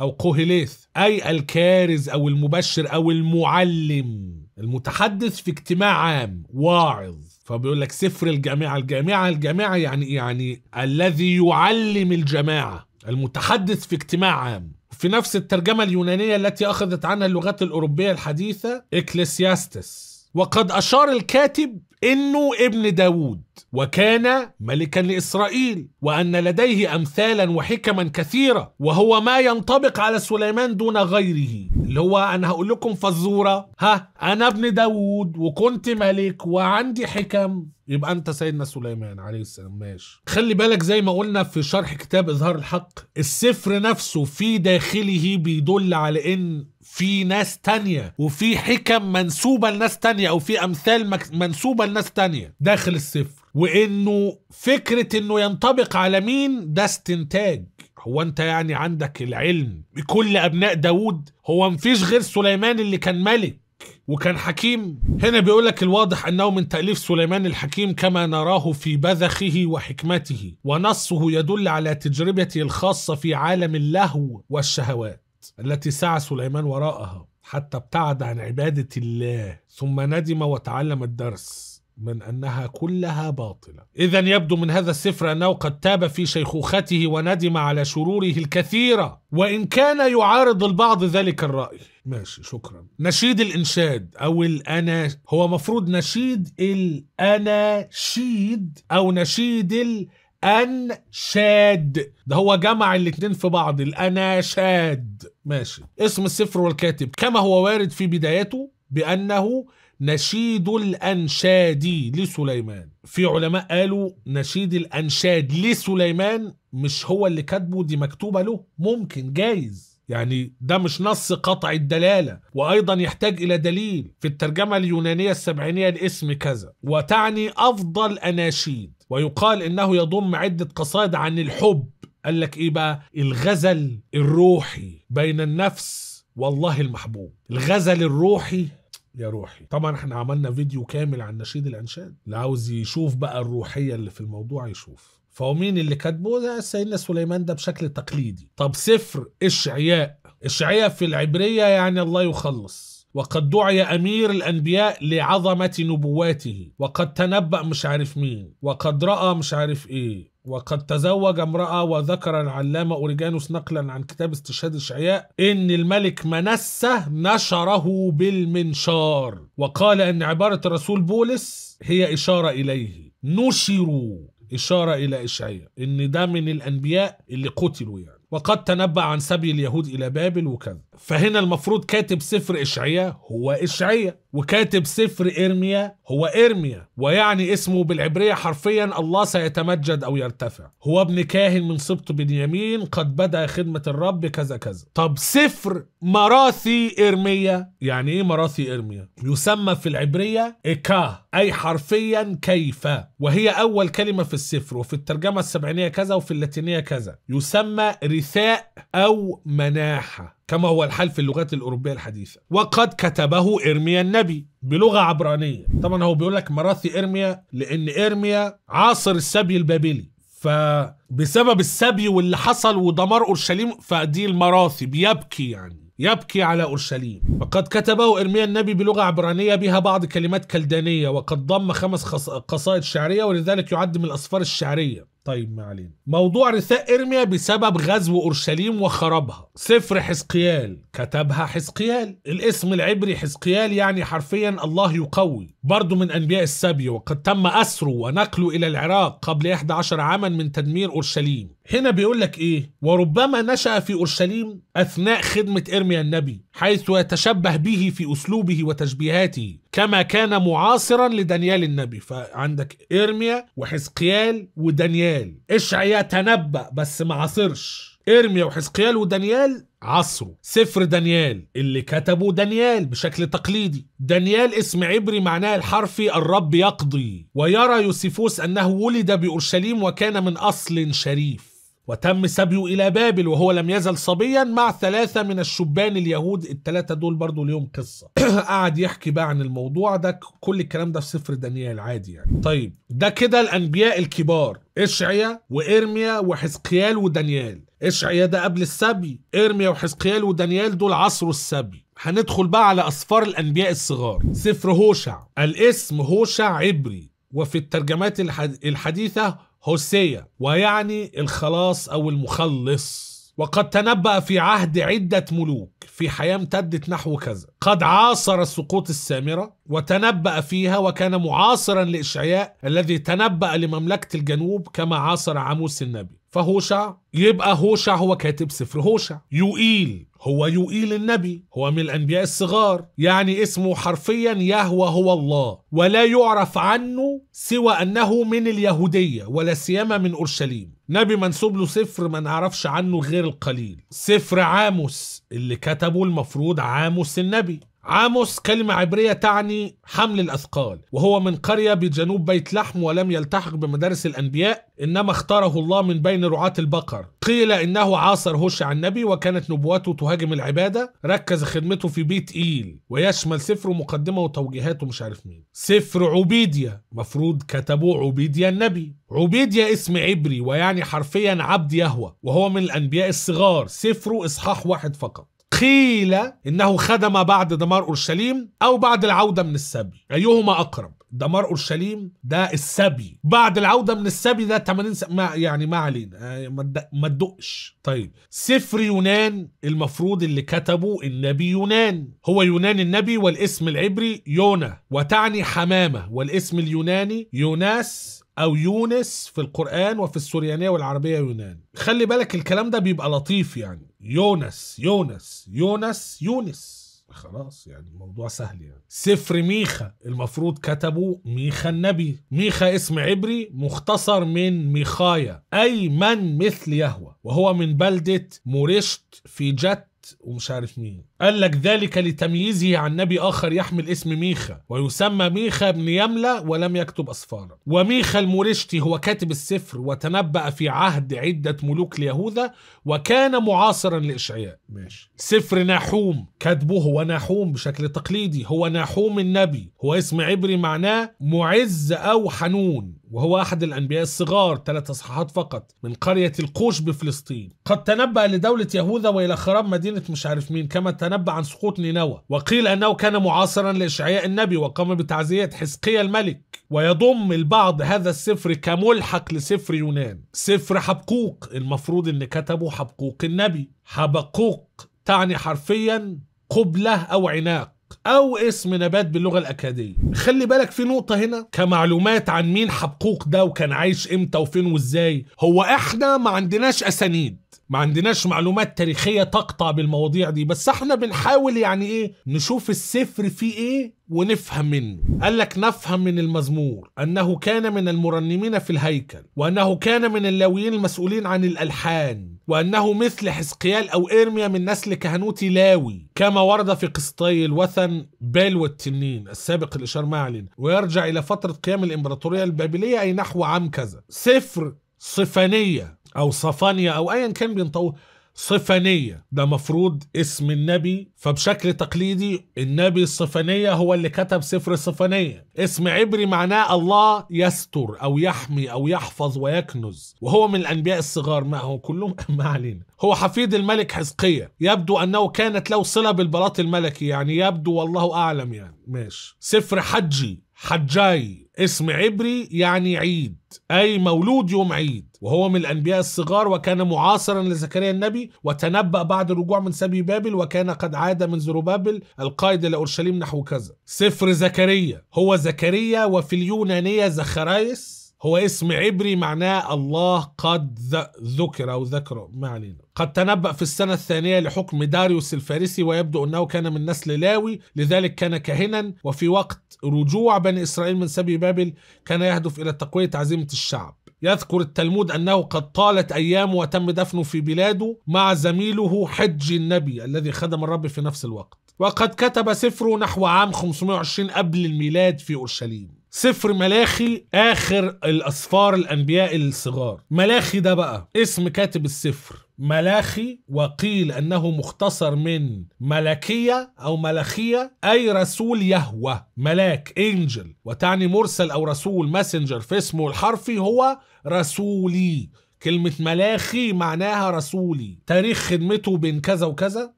او قوهليث اي الكارز او المبشر او المعلم المتحدث في اجتماع عام واعظ فبيقول لك سفر الجامعه الجامعه الجامعه يعني إيه يعني الذي يعلم الجماعه المتحدث في اجتماع عام في نفس الترجمة اليونانية التي أخذت عنها اللغات الأوروبية الحديثة إكليسياستس وقد أشار الكاتب إنه ابن داود وكان ملكا لإسرائيل وأن لديه أمثالا وحكما كثيرة وهو ما ينطبق على سليمان دون غيره اللي هو انا هقول لكم فزوره ها انا ابن داوود وكنت ملك وعندي حكم يبقى انت سيدنا سليمان عليه السلام ماشي خلي بالك زي ما قلنا في شرح كتاب اظهار الحق السفر نفسه في داخله بيدل على ان في ناس تانية وفي حكم منسوبة لناس تانية أو في أمثال منسوبة لناس تانية داخل السفر وإنه فكرة إنه ينطبق على مين ده استنتاج هو انت يعني عندك العلم بكل ابناء داوود هو مفيش غير سليمان اللي كان ملك وكان حكيم هنا بيقولك الواضح أنه من تأليف سليمان الحكيم كما نراه في بذخه وحكمته ونصه يدل على تجربته الخاصة في عالم اللهو والشهوات التي سعى سليمان وراءها حتى ابتعد عن عبادة الله ثم ندم وتعلم الدرس من أنها كلها باطلة إذا يبدو من هذا السفر أنه قد تاب في شيخوخته وندم على شروره الكثيرة وإن كان يعارض البعض ذلك الرأي ماشي شكرا نشيد الإنشاد أو الأنا هو مفروض نشيد الأناشيد أو نشيد ال أنشاد ده هو جمع الاتنين في بعض الأناشاد ماشي اسم السفر والكاتب كما هو وارد في بدايته بأنه نشيد الأنشاد لسليمان في علماء قالوا نشيد الأنشاد لسليمان مش هو اللي كاتبه دي مكتوبة له ممكن جايز يعني ده مش نص قطع الدلالة وأيضا يحتاج إلى دليل في الترجمة اليونانية السبعينية الاسم كذا وتعني أفضل أناشيد ويقال إنه يضم عدة قصائد عن الحب قال لك إيه بقى الغزل الروحي بين النفس والله المحبوب الغزل الروحي يا روحي طبعا احنا عملنا فيديو كامل عن نشيد الانشاد اللي عاوز يشوف بقى الروحيه اللي في الموضوع يشوف فهو مين اللي كاتبه ده سيدنا سليمان ده بشكل تقليدي طب سفر اشعياء اشعياء في العبريه يعني الله يخلص وقد دعي أمير الأنبياء لعظمة نبواته وقد تنبأ مش عارف مين وقد رأى مش عارف إيه وقد تزوج امرأة وذكر العلامة أوريجانوس نقلا عن كتاب استشهاد الشعياء إن الملك منسة نشره بالمنشار وقال إن عبارة الرسول بولس هي إشارة إليه نشروا إشارة إلى إشعياء إن ده من الأنبياء اللي قتلوا يعني وقد تنبأ عن سبي اليهود إلى بابل وكذا فهنا المفروض كاتب سفر إشعيا هو إشعيا وكاتب سفر إرميا هو إرميا ويعني اسمه بالعبرية حرفيا الله سيتمجد أو يرتفع هو ابن كاهن من سبط بنيامين قد بدأ خدمة الرب كذا كذا طب سفر مراثي إرميا يعني إيه مراثي إرميا يسمى في العبرية إكا أي حرفيا كيف وهي أول كلمة في السفر وفي الترجمة السبعينية كذا وفي اللاتينية كذا يسمى رثاء أو مناحة كما هو الحال في اللغات الأوروبية الحديثة وقد كتبه إرميا النبي بلغة عبرانية طبعا هو بيقول لك مراثي إرميا لأن إرميا عاصر السبي البابلي فبسبب السبي واللي حصل ودمار أورشليم فدي المراثي بيبكي يعني يبكي على أورشليم وقد كتبه إرميا النبي بلغة عبرانية بها بعض كلمات كلدانية وقد ضم خمس قصائد شعرية ولذلك يعد من الأسفار الشعرية طيب ما علينا موضوع رثاء ارميا بسبب غزو اورشليم وخرابها سفر حزقيال كتبها حزقيال الاسم العبري حزقيال يعني حرفيا الله يقوي برضه من انبياء السبي وقد تم اسره ونقله الى العراق قبل 11 عاما من تدمير اورشليم هنا بيقول لك ايه وربما نشا في اورشليم اثناء خدمه ارميا النبي حيث يتشبه به في اسلوبه وتشبيهاته كما كان معاصرا لدانيال النبي فعندك إرميا وحزقيال ودانيال إشعيا تنبأ بس ما عاصرش إرميا وحزقيال ودانيال عصره سفر دانيال اللي كتبه دانيال بشكل تقليدي دانيال اسم عبري معناه الحرفي الرب يقضي ويرى يوسيفوس أنه ولد بأورشليم وكان من أصل شريف وتم سبيه إلى بابل وهو لم يزل صبيا مع ثلاثة من الشبان اليهود الثلاثة دول برضو ليهم قصة قعد يحكي بقى عن الموضوع ده كل الكلام ده في سفر دانيال عادي يعني طيب ده كده الأنبياء الكبار إشعيا وإرميا وحزقيال ودانيال إشعيا ده قبل السبي إرميا وحزقيال ودانيال دول عصر السبي هندخل بقى على أسفار الأنبياء الصغار سفر هوشع الاسم هوشع عبري وفي الترجمات الحديثة هوسية ويعني الخلاص أو المخلص وقد تنبأ في عهد عدة ملوك في حياة امتدت نحو كذا قد عاصر السقوط السامرة وتنبأ فيها وكان معاصرا لإشعياء الذي تنبأ لمملكة الجنوب كما عاصر عموس النبي فهوشع يبقى هوشع هو كاتب سفر هوشع يوئيل هو يوئيل النبي هو من الأنبياء الصغار يعني اسمه حرفيا يهوى هو الله ولا يعرف عنه سوى أنه من اليهودية ولا سيما من أورشليم نبي منسوب له سفر ما نعرفش عنه غير القليل سفر عاموس اللي كتبه المفروض عاموس النبي عاموس كلمة عبرية تعني حمل الأثقال وهو من قرية بجنوب بيت لحم ولم يلتحق بمدارس الأنبياء إنما اختاره الله من بين رعاة البقر قيل إنه عاصر عن النبي وكانت نبوته تهاجم العبادة ركز خدمته في بيت إيل ويشمل سفره مقدمة وتوجيهاته مش عارف مين سفر عبيديا مفروض كتبوه عبيديا النبي عبيديا اسم عبري ويعني حرفيا عبد يهوى وهو من الأنبياء الصغار سفره إصحاح واحد فقط قيل إنه خدم بعد دمار أورشليم أو بعد العودة من السبي أيهما أقرب دمار اورشليم ده السبي بعد العوده من السبي ده 80 س... ما يعني ما علينا آه، ما تدقش طيب سفر يونان المفروض اللي كتبه النبي يونان هو يونان النبي والاسم العبري يونا وتعني حمامه والاسم اليوناني يوناس او يونس في القران وفي السوريانيه والعربيه يونان خلي بالك الكلام ده بيبقى لطيف يعني يونس يونس يونس يونس خلاص يعني الموضوع سهل يعني سفر ميخا المفروض كتبه ميخا النبي ميخا اسم عبري مختصر من ميخايا أي من مثل يهوى وهو من بلدة مورشت في جت ومش عارف مين قال لك ذلك لتمييزه عن نبي آخر يحمل اسم ميخا ويسمى ميخا بن يملة ولم يكتب أسفارا وميخا المورشتي هو كاتب السفر وتنبأ في عهد عدة ملوك ليهوذا وكان معاصرا لإشعياء ماشي سفر ناحوم كاتبه هو ناحوم بشكل تقليدي هو ناحوم النبي هو اسم عبري معناه معز أو حنون وهو أحد الأنبياء الصغار ثلاث أصحاحات فقط من قرية القوش بفلسطين قد تنبأ لدولة يهوذا وإلى خراب مدينة مش عارف مين كما تنبأ عن سقوط نينوى وقيل أنه كان معاصرا لإشعياء النبي وقام بتعزية حزقية الملك ويضم البعض هذا السفر كملحق لسفر يونان سفر حبقوق المفروض أن كتبه حبقوق النبي حبقوق تعني حرفيا قبلة أو عناق او اسم نبات باللغه الاكاديه خلي بالك في نقطه هنا كمعلومات عن مين حبقوق ده وكان عايش امتى وفين وازاي هو احنا ما عندناش اسانيد ما عندناش معلومات تاريخيه تقطع بالمواضيع دي بس احنا بنحاول يعني ايه نشوف السفر فيه ايه ونفهم منه قال لك نفهم من المزمور أنه كان من المرنمين في الهيكل وأنه كان من اللاويين المسؤولين عن الألحان وأنه مثل حسقيال أو إرميا من نسل كهنوتي لاوي كما ورد في قسطي الوثن بال والتنين السابق الإشار معلن ويرجع إلى فترة قيام الإمبراطورية البابلية أي نحو عام كذا سفر صفانية أو صفانيا أو أيا كان بينطوه صفانية ده مفروض اسم النبي فبشكل تقليدي النبي الصفانية هو اللي كتب سفر الصفانية اسم عبري معناه الله يستر أو يحمي أو يحفظ ويكنز وهو من الأنبياء الصغار ما هو كلهم ما علينا هو حفيد الملك حزقية يبدو أنه كانت له صلة بالبلاط الملكي يعني يبدو والله أعلم يعني ماشي سفر حجي حجاي اسم عبري يعني عيد أي مولود يوم عيد وهو من الأنبياء الصغار وكان معاصرا لزكريا النبي وتنبأ بعد الرجوع من سبي بابل وكان قد عاد من زروبابل القائد إلى أورشليم نحو كذا سفر زكريا هو زكريا وفي اليونانية زخرايس هو اسم عبري معناه الله قد ذكر أو ذكر ما علينا قد تنبأ في السنة الثانية لحكم داريوس الفارسي ويبدو أنه كان من نسل لاوي لذلك كان كاهنا وفي وقت رجوع بني إسرائيل من سبي بابل كان يهدف إلى تقوية عزيمة الشعب يذكر التلمود أنه قد طالت أيامه وتم دفنه في بلاده مع زميله حج النبي الذي خدم الرب في نفس الوقت وقد كتب سفره نحو عام 520 قبل الميلاد في أورشليم سفر ملاخي اخر الاسفار الانبياء الصغار ملاخي ده بقى اسم كاتب السفر ملاخي وقيل انه مختصر من ملكيه او ملاخيه اي رسول يهوه ملاك انجل وتعني مرسل او رسول ماسنجر في اسمه الحرفي هو رسولي كلمة ملاخي معناها رسولي تاريخ خدمته بين كذا وكذا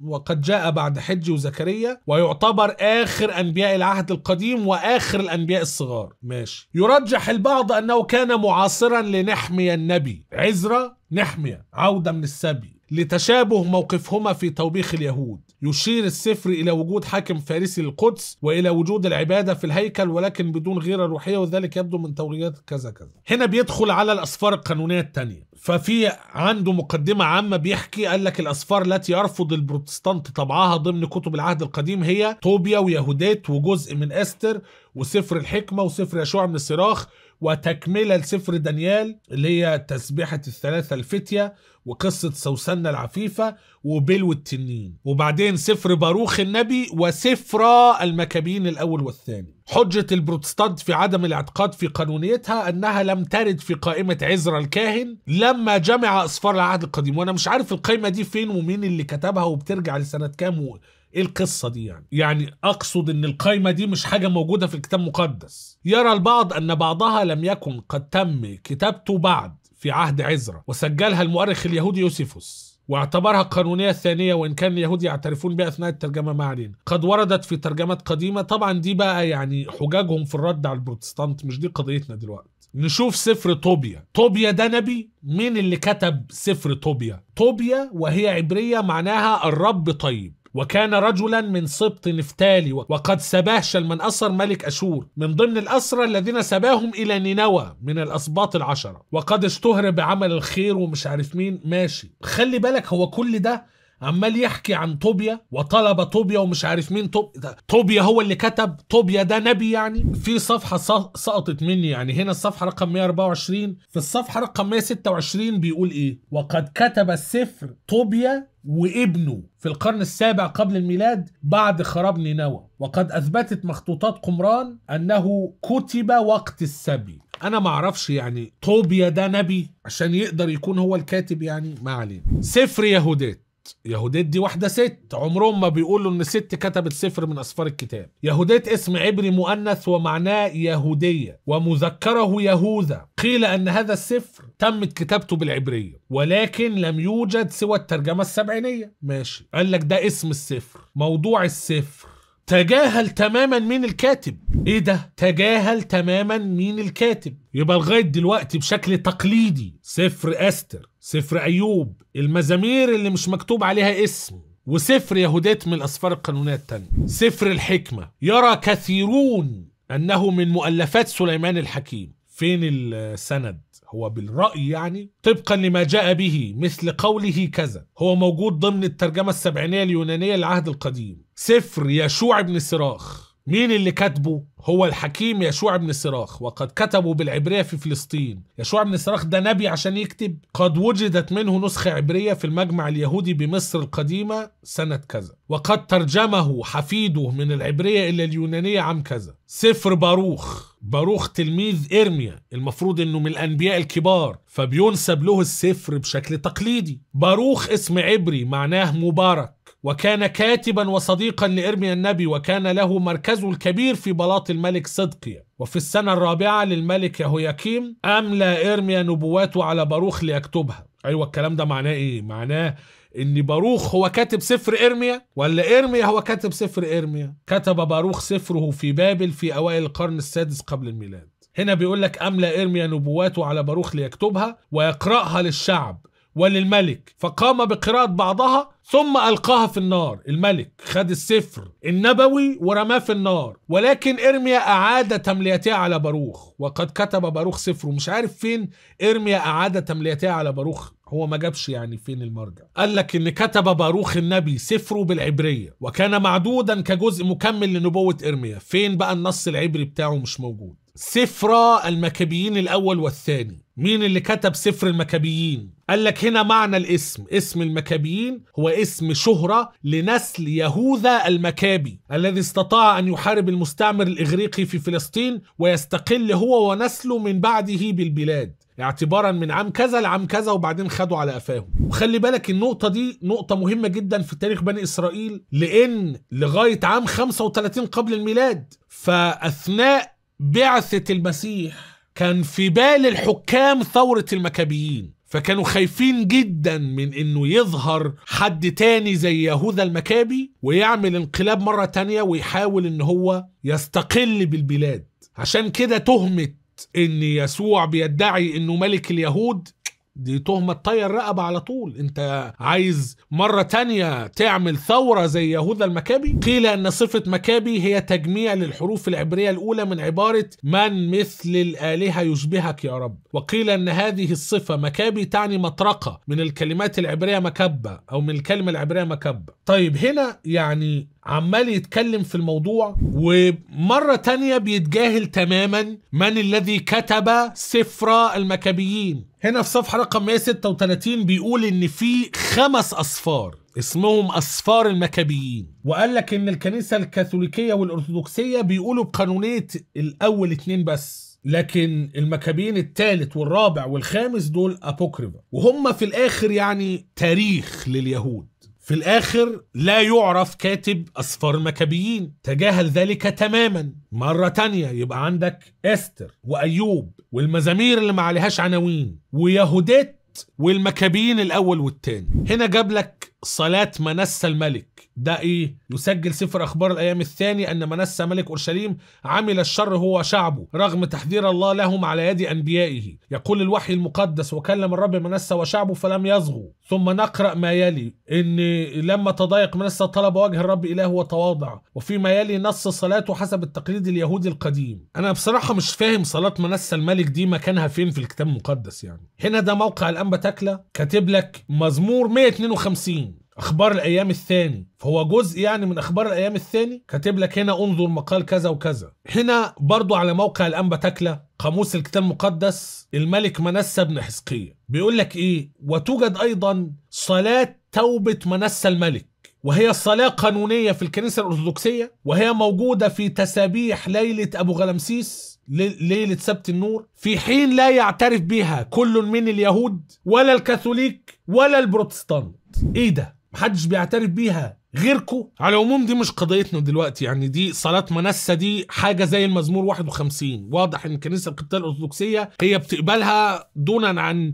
وقد جاء بعد حج وزكريا ويعتبر آخر أنبياء العهد القديم وآخر الأنبياء الصغار ماشي يرجح البعض أنه كان معاصرا لنحمي النبي عزرة نحمية عودة من السبي لتشابه موقفهما في توبيخ اليهود يشير السفر إلى وجود حاكم فارسي للقدس وإلى وجود العبادة في الهيكل ولكن بدون غيرة روحية وذلك يبدو من توريات كذا كذا هنا بيدخل على الأسفار القانونية الثانية ففي عنده مقدمة عامة بيحكي قال لك الأسفار التي يرفض البروتستانت طبعها ضمن كتب العهد القديم هي طوبيا ويهودات وجزء من أستر وسفر الحكمة وسفر يشوع من الصراخ وتكملة لسفر دانيال اللي هي تسبيحة الثلاثة الفتية وقصة سوسنة العفيفة وبيل والتنين وبعدين سفر باروخ النبي وسفر المكابين الأول والثاني حجة البروتستانت في عدم الاعتقاد في قانونيتها أنها لم ترد في قائمة عزرا الكاهن لما جمع أسفار العهد القديم وأنا مش عارف القائمة دي فين ومين اللي كتبها وبترجع لسنة كام و... ايه القصة دي يعني؟ يعني أقصد إن القايمة دي مش حاجة موجودة في الكتاب المقدس. يرى البعض أن بعضها لم يكن قد تم كتابته بعد في عهد عزرا وسجلها المؤرخ اليهودي يوسيفوس واعتبرها قانونية ثانية وإن كان اليهود يعترفون بها أثناء الترجمة ما علينا قد وردت في ترجمات قديمة طبعا دي بقى يعني حجاجهم في الرد على البروتستانت مش دي قضيتنا دلوقتي نشوف سفر طوبيا طوبيا ده نبي مين اللي كتب سفر طوبيا طوبيا وهي عبرية معناها الرب طيب وكان رجلا من سبط نفتالي وقد سباه من أسر ملك أشور من ضمن الأسرى الذين سباهم إلى نينوى من الأسباط العشرة وقد اشتهر بعمل الخير ومش عارف مين ماشي خلي بالك هو كل ده عمال يحكي عن طوبيا وطلب طوبيا ومش عارف مين طوب... طوبيا هو اللي كتب طوبيا ده نبي يعني في صفحه سقطت مني يعني هنا الصفحه رقم 124 في الصفحه رقم 126 بيقول ايه وقد كتب السفر طوبيا وابنه في القرن السابع قبل الميلاد بعد خراب نينوى وقد اثبتت مخطوطات قمران انه كتب وقت السبي انا ما اعرفش يعني طوبيا ده نبي عشان يقدر يكون هو الكاتب يعني ما علينا سفر يهودات يهوديت دي واحدة ست عمرهم ما بيقولوا إن ست كتبت سفر من أسفار الكتاب يهوديت اسم عبري مؤنث ومعناه يهودية ومذكره يهوذا قيل أن هذا السفر تمت كتابته بالعبرية ولكن لم يوجد سوى الترجمة السبعينية ماشي قال لك ده اسم السفر موضوع السفر تجاهل تماما مين الكاتب ايه ده تجاهل تماما مين الكاتب يبقى لغايه دلوقتي بشكل تقليدي سفر استر سفر أيوب المزامير اللي مش مكتوب عليها اسم وسفر يهوديت من الأسفار القانونية التانية سفر الحكمة يرى كثيرون أنه من مؤلفات سليمان الحكيم فين السند هو بالرأي يعني طبقا لما جاء به مثل قوله كذا هو موجود ضمن الترجمة السبعينية اليونانية للعهد القديم سفر يشوع بن سراخ مين اللي كاتبه هو الحكيم يشوع بن سراخ وقد كتبوا بالعبرية في فلسطين يشوع بن سراخ ده نبي عشان يكتب قد وجدت منه نسخة عبرية في المجمع اليهودي بمصر القديمة سنة كذا وقد ترجمه حفيده من العبرية إلى اليونانية عام كذا سفر باروخ باروخ تلميذ إرميا المفروض إنه من الأنبياء الكبار فبينسب له السفر بشكل تقليدي باروخ اسم عبري معناه مبارك وكان كاتبا وصديقا لإرميا النبي وكان له مركزه الكبير في بلاط الملك صدقيا وفي السنة الرابعة للملك يهوياكيم أملى إرميا نبواته على باروخ ليكتبها أيوة الكلام ده معناه إيه؟ معناه ان باروخ هو كاتب سفر ارميا ولا ارميا هو كاتب سفر ارميا كتب باروخ سفره في بابل في اوائل القرن السادس قبل الميلاد هنا بيقول لك املى ارميا نبواته على باروخ ليكتبها ويقراها للشعب وللملك فقام بقراءة بعضها ثم ألقاها في النار الملك خد السفر النبوي ورماه في النار ولكن إرميا أعاد تمليتها على باروخ وقد كتب باروخ سفره مش عارف فين إرميا أعاد تمليتها على باروخ هو ما جابش يعني فين المرجع قال لك ان كتب باروخ النبي سفره بالعبرية وكان معدودا كجزء مكمل لنبوة إرميا فين بقى النص العبري بتاعه مش موجود سفر المكابيين الأول والثاني مين اللي كتب سفر المكابيين قال لك هنا معنى الاسم اسم المكابيين هو اسم شهرة لنسل يهوذا المكابي الذي استطاع أن يحارب المستعمر الإغريقي في فلسطين ويستقل هو ونسله من بعده بالبلاد اعتبارا من عام كذا لعام كذا وبعدين خدوا على قفاهم وخلي بالك النقطة دي نقطة مهمة جدا في تاريخ بني إسرائيل لأن لغاية عام 35 قبل الميلاد فأثناء بعثة المسيح كان في بال الحكام ثورة المكابيين فكانوا خايفين جدا من انه يظهر حد تاني زي يهوذا المكابي ويعمل انقلاب مرة تانية ويحاول ان هو يستقل بالبلاد عشان كده تهمة ان يسوع بيدعي انه ملك اليهود دي تهمة تطير رقبة على طول انت عايز مرة تانية تعمل ثورة زي يهوذا المكابي قيل ان صفة مكابي هي تجميع للحروف العبرية الاولى من عبارة من مثل الالهة يشبهك يا رب وقيل ان هذه الصفة مكابي تعني مطرقة من الكلمات العبرية مكبة او من الكلمة العبرية مكبة طيب هنا يعني عمال يتكلم في الموضوع ومرة تانية بيتجاهل تماما من الذي كتب سفر المكابيين هنا في صفحة رقم 136 بيقول ان في خمس اصفار اسمهم أسفار المكابيين وقال لك إن الكنيسة الكاثوليكية والأرثوذكسية بيقولوا بقانونية الأول اتنين بس لكن المكابين الثالث والرابع والخامس دول أبوكريفا وهم في الآخر يعني تاريخ لليهود في الآخر لا يعرف كاتب أسفار المكابيين تجاهل ذلك تماما مرة تانية يبقى عندك أستر وأيوب والمزامير اللي ما عليهاش عناوين ويهودات والمكابيين الأول والتاني هنا جاب لك صلاة منسى الملك ده إيه؟ يسجل سفر أخبار الأيام الثاني أن منسى ملك أورشليم عمل الشر هو شعبه رغم تحذير الله لهم على يد أنبيائه يقول الوحي المقدس وكلم الرب منسى وشعبه فلم يصغوا ثم نقرأ ما يلي إن لما تضايق منسى طلب وجه الرب إله وتواضع وفيما يلي نص صلاته حسب التقليد اليهودي القديم أنا بصراحة مش فاهم صلاة منسى الملك دي مكانها فين في الكتاب المقدس يعني هنا ده موقع الأنبا تاكلة كاتب لك مزمور 152 اخبار الايام الثاني فهو جزء يعني من اخبار الايام الثاني كاتب لك هنا انظر مقال كذا وكذا هنا برضو على موقع الانبا تاكله قاموس الكتاب المقدس الملك منسى بن حزقية بيقول لك ايه وتوجد ايضا صلاة توبة منسى الملك وهي صلاة قانونية في الكنيسة الأرثوذكسية وهي موجودة في تسابيح ليلة أبو غلمسيس ليلة سبت النور في حين لا يعترف بها كل من اليهود ولا الكاثوليك ولا البروتستانت ايه ده محدش بيعترف بيها غيركم على العموم دي مش قضيتنا دلوقتي يعني دي صلاة منسة دي حاجة زي المزمور 51 واضح ان الكنيسة القبطية الأرثوذكسية هي بتقبلها دونا عن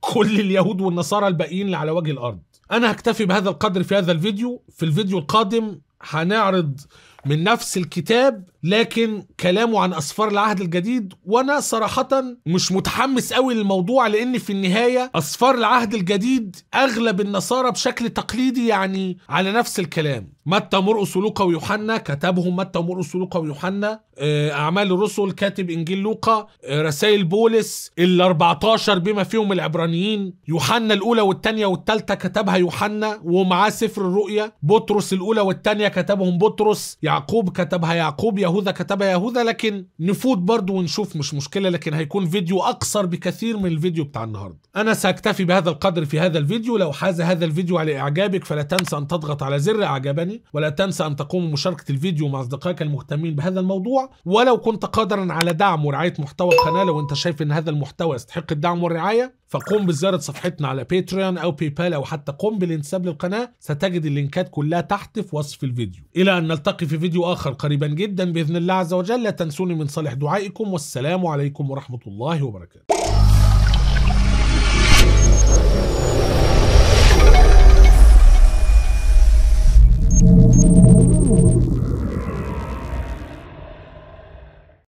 كل اليهود والنصارى الباقيين اللي على وجه الأرض أنا هكتفي بهذا القدر في هذا الفيديو في الفيديو القادم هنعرض من نفس الكتاب لكن كلامه عن اسفار العهد الجديد وانا صراحه مش متحمس قوي للموضوع لان في النهايه اسفار العهد الجديد اغلب النصارى بشكل تقليدي يعني على نفس الكلام متى مرقس ولوقا ويوحنا كتبهم متى مرقس ولوقا ويوحنا آه، اعمال الرسل كاتب انجيل لوقا آه، رسائل بولس ال 14 بما فيهم العبرانيين يوحنا الاولى والثانيه والثالثه كتبها يوحنا ومعاه سفر الرؤيا بطرس الاولى والثانيه كتبهم بطرس يعقوب كتبها يعقوب يهوذا كتب يهوذا لكن نفوت برضو ونشوف مش مشكلة لكن هيكون فيديو أقصر بكثير من الفيديو بتاع النهاردة أنا سأكتفي بهذا القدر في هذا الفيديو لو حاز هذا الفيديو على إعجابك فلا تنسى أن تضغط على زر أعجبني ولا تنسى أن تقوم بمشاركة الفيديو مع أصدقائك المهتمين بهذا الموضوع ولو كنت قادرا على دعم ورعاية محتوى القناة لو أنت شايف أن هذا المحتوى يستحق الدعم والرعاية فقم بزيارة صفحتنا على باتريون أو باي بال أو حتى قم بالانتساب للقناة ستجد اللينكات كلها تحت في وصف الفيديو إلى أن نلتقي في فيديو آخر قريبا جدا بإذن الله عز وجل لا تنسوني من صالح دعائكم والسلام عليكم ورحمة الله وبركاته